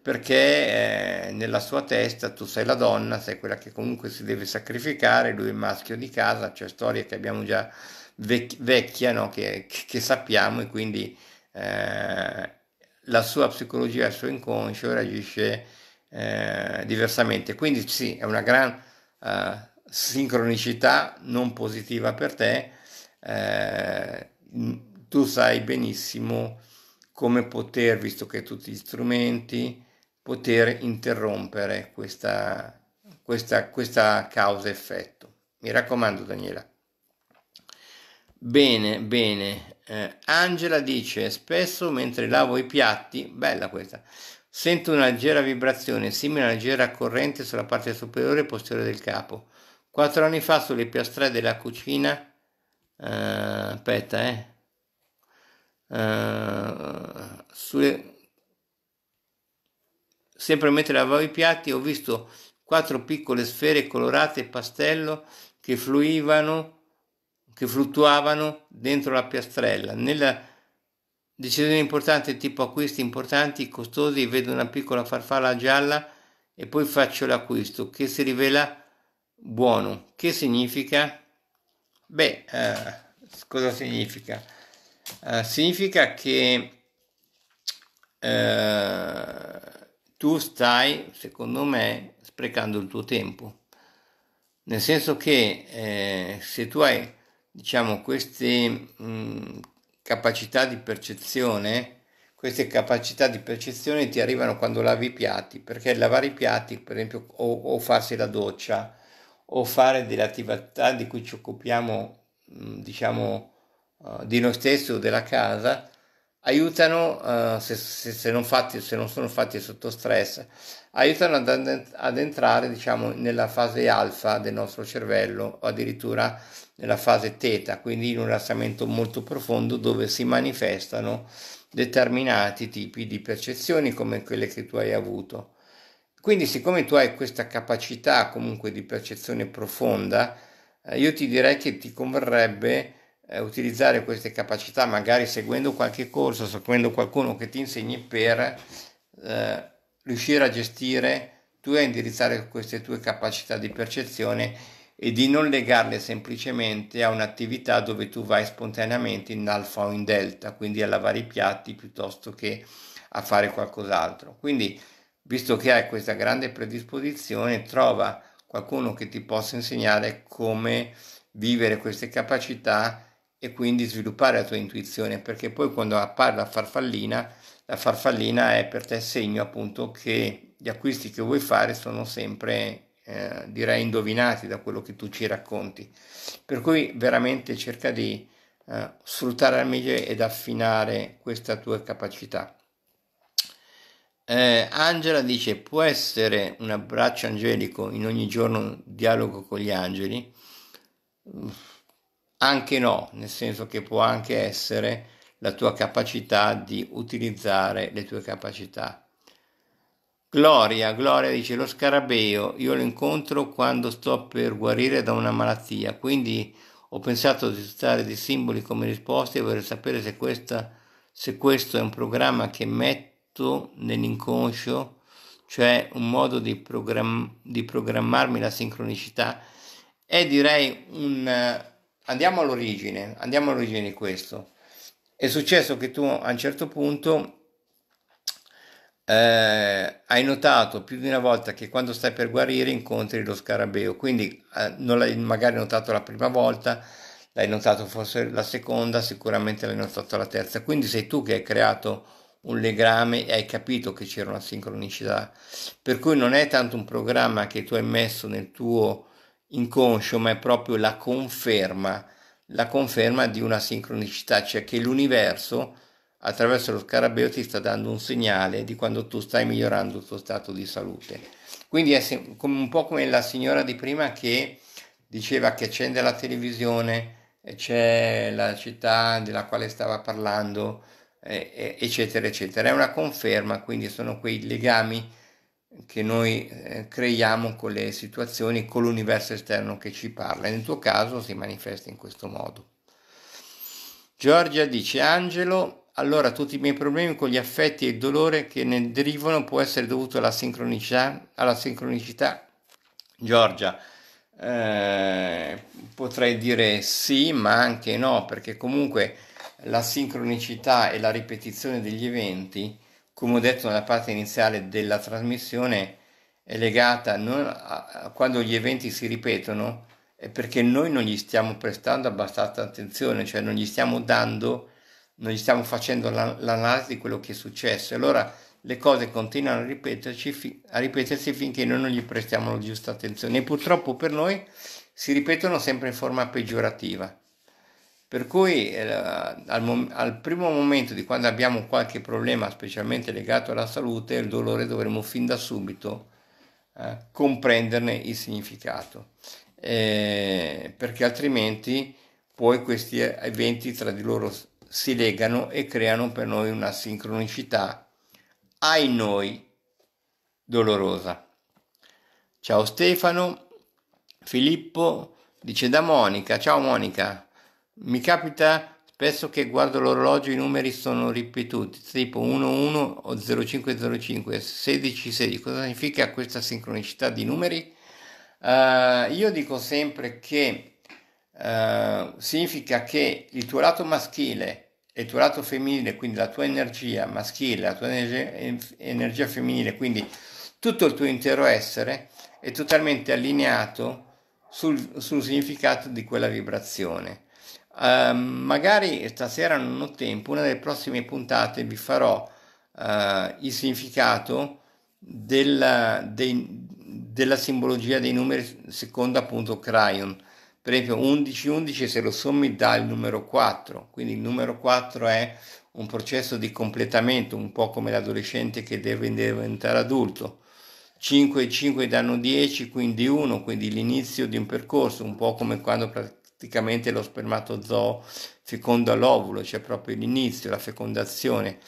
perché eh, nella sua testa tu sei la donna, sei quella che comunque si deve sacrificare, lui è il maschio di casa, cioè storie che abbiamo già vec- vecchia no? che, che, sappiamo e quindi eh, la sua psicologia, il suo inconscio reagisce eh, diversamente. Quindi sì, è una gran eh, sincronicità non positiva per te. Eh, tu sai benissimo come poter, visto che tutti gli strumenti, poter interrompere questa, questa, questa causa-effetto. Mi raccomando Daniela. Bene, bene. Eh, Angela dice spesso mentre lavo i piatti, bella questa, sento una leggera vibrazione simile a una leggera corrente sulla parte superiore e posteriore del capo. Quattro anni fa sulle piastre della cucina, eh, aspetta, eh, eh sulle, sempre mentre lavavo i piatti ho visto quattro piccole sfere colorate pastello che fluivano che fluttuavano dentro la piastrella. Nella decisione importante tipo acquisti importanti, costosi, vedo una piccola farfalla gialla e poi faccio l'acquisto che si rivela buono. Che significa? Beh, eh, cosa significa? Eh, significa che eh, tu stai, secondo me, sprecando il tuo tempo. Nel senso che eh, se tu hai diciamo, queste mh, capacità di percezione, queste capacità di percezione ti arrivano quando lavi i piatti, perché lavare i piatti, per esempio, o, o farsi la doccia, o fare delle attività di cui ci occupiamo, mh, diciamo, uh, di noi stessi o della casa, aiutano, eh, se, se, se, non fatti, se, non sono fatti sotto stress, aiutano ad, ad entrare diciamo, nella fase alfa del nostro cervello o addirittura nella fase teta, quindi in un rilassamento molto profondo dove si manifestano determinati tipi di percezioni come quelle che tu hai avuto. Quindi siccome tu hai questa capacità comunque di percezione profonda, eh, io ti direi che ti converrebbe eh, utilizzare queste capacità magari seguendo qualche corso, seguendo qualcuno che ti insegni per eh, riuscire a gestire tu e indirizzare queste tue capacità di percezione e di non legarle semplicemente a un'attività dove tu vai spontaneamente in alfa o in delta, quindi a lavare i piatti piuttosto che a fare qualcos'altro. Quindi, visto che hai questa grande predisposizione, trova qualcuno che ti possa insegnare come vivere queste capacità e quindi sviluppare la tua intuizione, perché poi quando appare la farfallina, la farfallina è per te segno appunto che gli acquisti che vuoi fare sono sempre, eh, direi, indovinati da quello che tu ci racconti. Per cui veramente cerca di eh, sfruttare al meglio ed affinare questa tua capacità. Eh, Angela dice: Può essere un abbraccio angelico in ogni giorno un dialogo con gli angeli? Uff mm anche no, nel senso che può anche essere la tua capacità di utilizzare le tue capacità. Gloria, Gloria dice lo scarabeo, io lo incontro quando sto per guarire da una malattia, quindi ho pensato di usare dei simboli come risposte e vorrei sapere se, questa, se questo è un programma che metto nell'inconscio, cioè un modo di, programm- di programmarmi la sincronicità. È direi un andiamo all'origine, andiamo all'origine di questo. È successo che tu a un certo punto eh, hai notato più di una volta che quando stai per guarire incontri lo scarabeo, quindi eh, non l'hai magari notato la prima volta, l'hai notato forse la seconda, sicuramente l'hai notato la terza, quindi sei tu che hai creato un legame e hai capito che c'era una sincronicità, per cui non è tanto un programma che tu hai messo nel tuo inconscio, ma è proprio la conferma, la conferma di una sincronicità, cioè che l'universo attraverso lo scarabeo ti sta dando un segnale di quando tu stai migliorando il tuo stato di salute. Quindi è un po' come la signora di prima che diceva che accende la televisione, e c'è la città della quale stava parlando, eccetera, eccetera. È una conferma, quindi sono quei legami che noi eh, creiamo con le situazioni, con l'universo esterno che ci parla. Nel tuo caso si manifesta in questo modo. Giorgia dice Angelo, allora tutti i miei problemi con gli affetti e il dolore che ne derivano può essere dovuto alla sincronicità. Alla sincronicità. Giorgia, eh, potrei dire sì, ma anche no, perché comunque la sincronicità e la ripetizione degli eventi come ho detto nella parte iniziale della trasmissione, è legata a, a quando gli eventi si ripetono, è perché noi non gli stiamo prestando abbastanza attenzione, cioè non gli stiamo dando, non gli stiamo facendo la, l'analisi di quello che è successo. Allora le cose continuano a ripeterci, fi, a ripetersi finché noi non gli prestiamo la giusta attenzione e purtroppo per noi si ripetono sempre in forma peggiorativa. Per cui eh, al, mom- al, primo momento di quando abbiamo qualche problema, specialmente legato alla salute, il dolore dovremo fin da subito eh, comprenderne il significato, eh, perché altrimenti poi questi eventi tra di loro si legano e creano per noi una sincronicità ai noi dolorosa. Ciao Stefano, Filippo dice da Monica, ciao Monica. Mi capita spesso che guardo l'orologio, i numeri sono ripetuti, tipo 11 o 0505, 1616. Cosa significa questa sincronicità di numeri? Uh, io dico sempre che uh, significa che il tuo lato maschile e il tuo lato femminile, quindi la tua energia maschile, la tua energia, energia femminile, quindi tutto il tuo intero essere è totalmente allineato sul, sul significato di quella vibrazione. Uh, magari stasera non ho tempo, una delle prossime puntate vi farò uh, il significato della, dei, della simbologia dei numeri secondo appunto Crayon. Per esempio 11, 11 se lo sommi dà il numero 4, quindi il numero 4 è un processo di completamento, un po' come l'adolescente che deve diventare adulto. 5 e 5 danno 10, quindi 1, quindi l'inizio di un percorso, un po' come quando praticamente lo spermatozoo feconda l'ovulo, cioè proprio l'inizio, la fecondazione.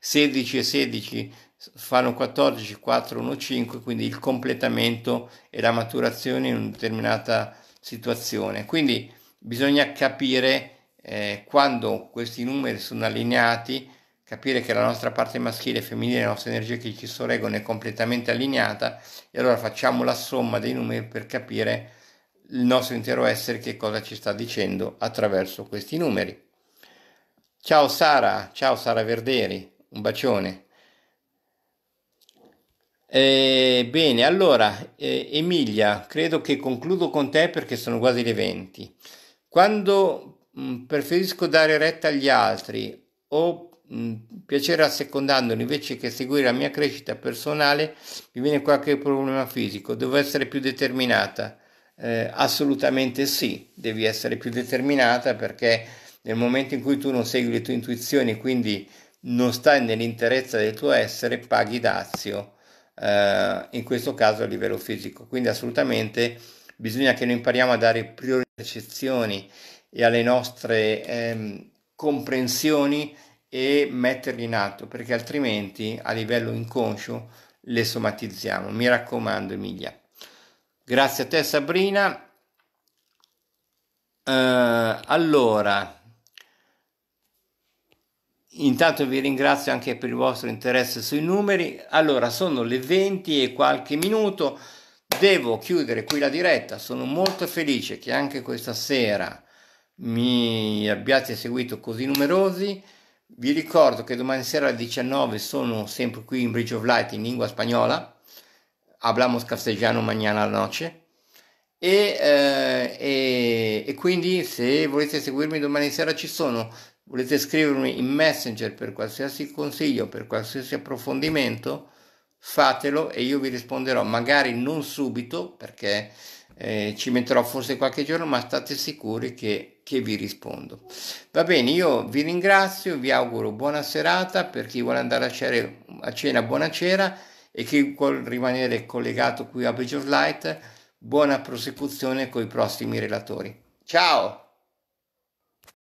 16 e 16 fanno 14, 4, 1, 5, quindi il completamento e la maturazione in una determinata situazione. Quindi bisogna capire eh, quando questi numeri sono allineati, capire che la nostra parte maschile e femminile, la nostra energia che ci sorreggono è completamente allineata e allora facciamo la somma dei numeri per capire il nostro intero essere che cosa ci sta dicendo attraverso questi numeri. Ciao Sara, ciao Sara Verderi, un bacione. Eh, bene, allora eh, Emilia, credo che concludo con te perché sono quasi le 20. Quando mh, mm, preferisco dare retta agli altri o mh, mm, piacere assecondandoli invece che seguire la mia crescita personale, mi viene qualche problema fisico, devo essere più determinata. Eh, assolutamente sì, devi essere più determinata perché nel momento in cui tu non segui le tue intuizioni, quindi non stai nell'interezza del tuo essere, paghi dazio, eh, in questo caso a livello fisico. Quindi assolutamente bisogna che noi impariamo a dare priorità alle eccezioni e alle nostre ehm, comprensioni e metterli in atto, perché altrimenti a livello inconscio le somatizziamo. Mi raccomando Emilia. Grazie a te Sabrina. Uh, allora, intanto vi ringrazio anche per il vostro interesse sui numeri. Allora, sono le 20 e qualche minuto. Devo chiudere qui la diretta. Sono molto felice che anche questa sera mi abbiate seguito così numerosi. Vi ricordo che domani sera alle 19 sono sempre qui in Bridge of Light in lingua spagnola hablamos castellano mañana la noche. E, eh, e, e, quindi se volete seguirmi domani sera ci sono volete scrivermi in messenger per qualsiasi consiglio per qualsiasi approfondimento fatelo e io vi risponderò magari non subito perché eh, ci metterò forse qualche giorno ma state sicuri che, che vi rispondo va bene io vi ringrazio vi auguro buona serata per chi vuole andare a cena, a cena buona cena e chi vuole rimanere collegato qui a Page of Light, buona prosecuzione con i prossimi relatori. Ciao!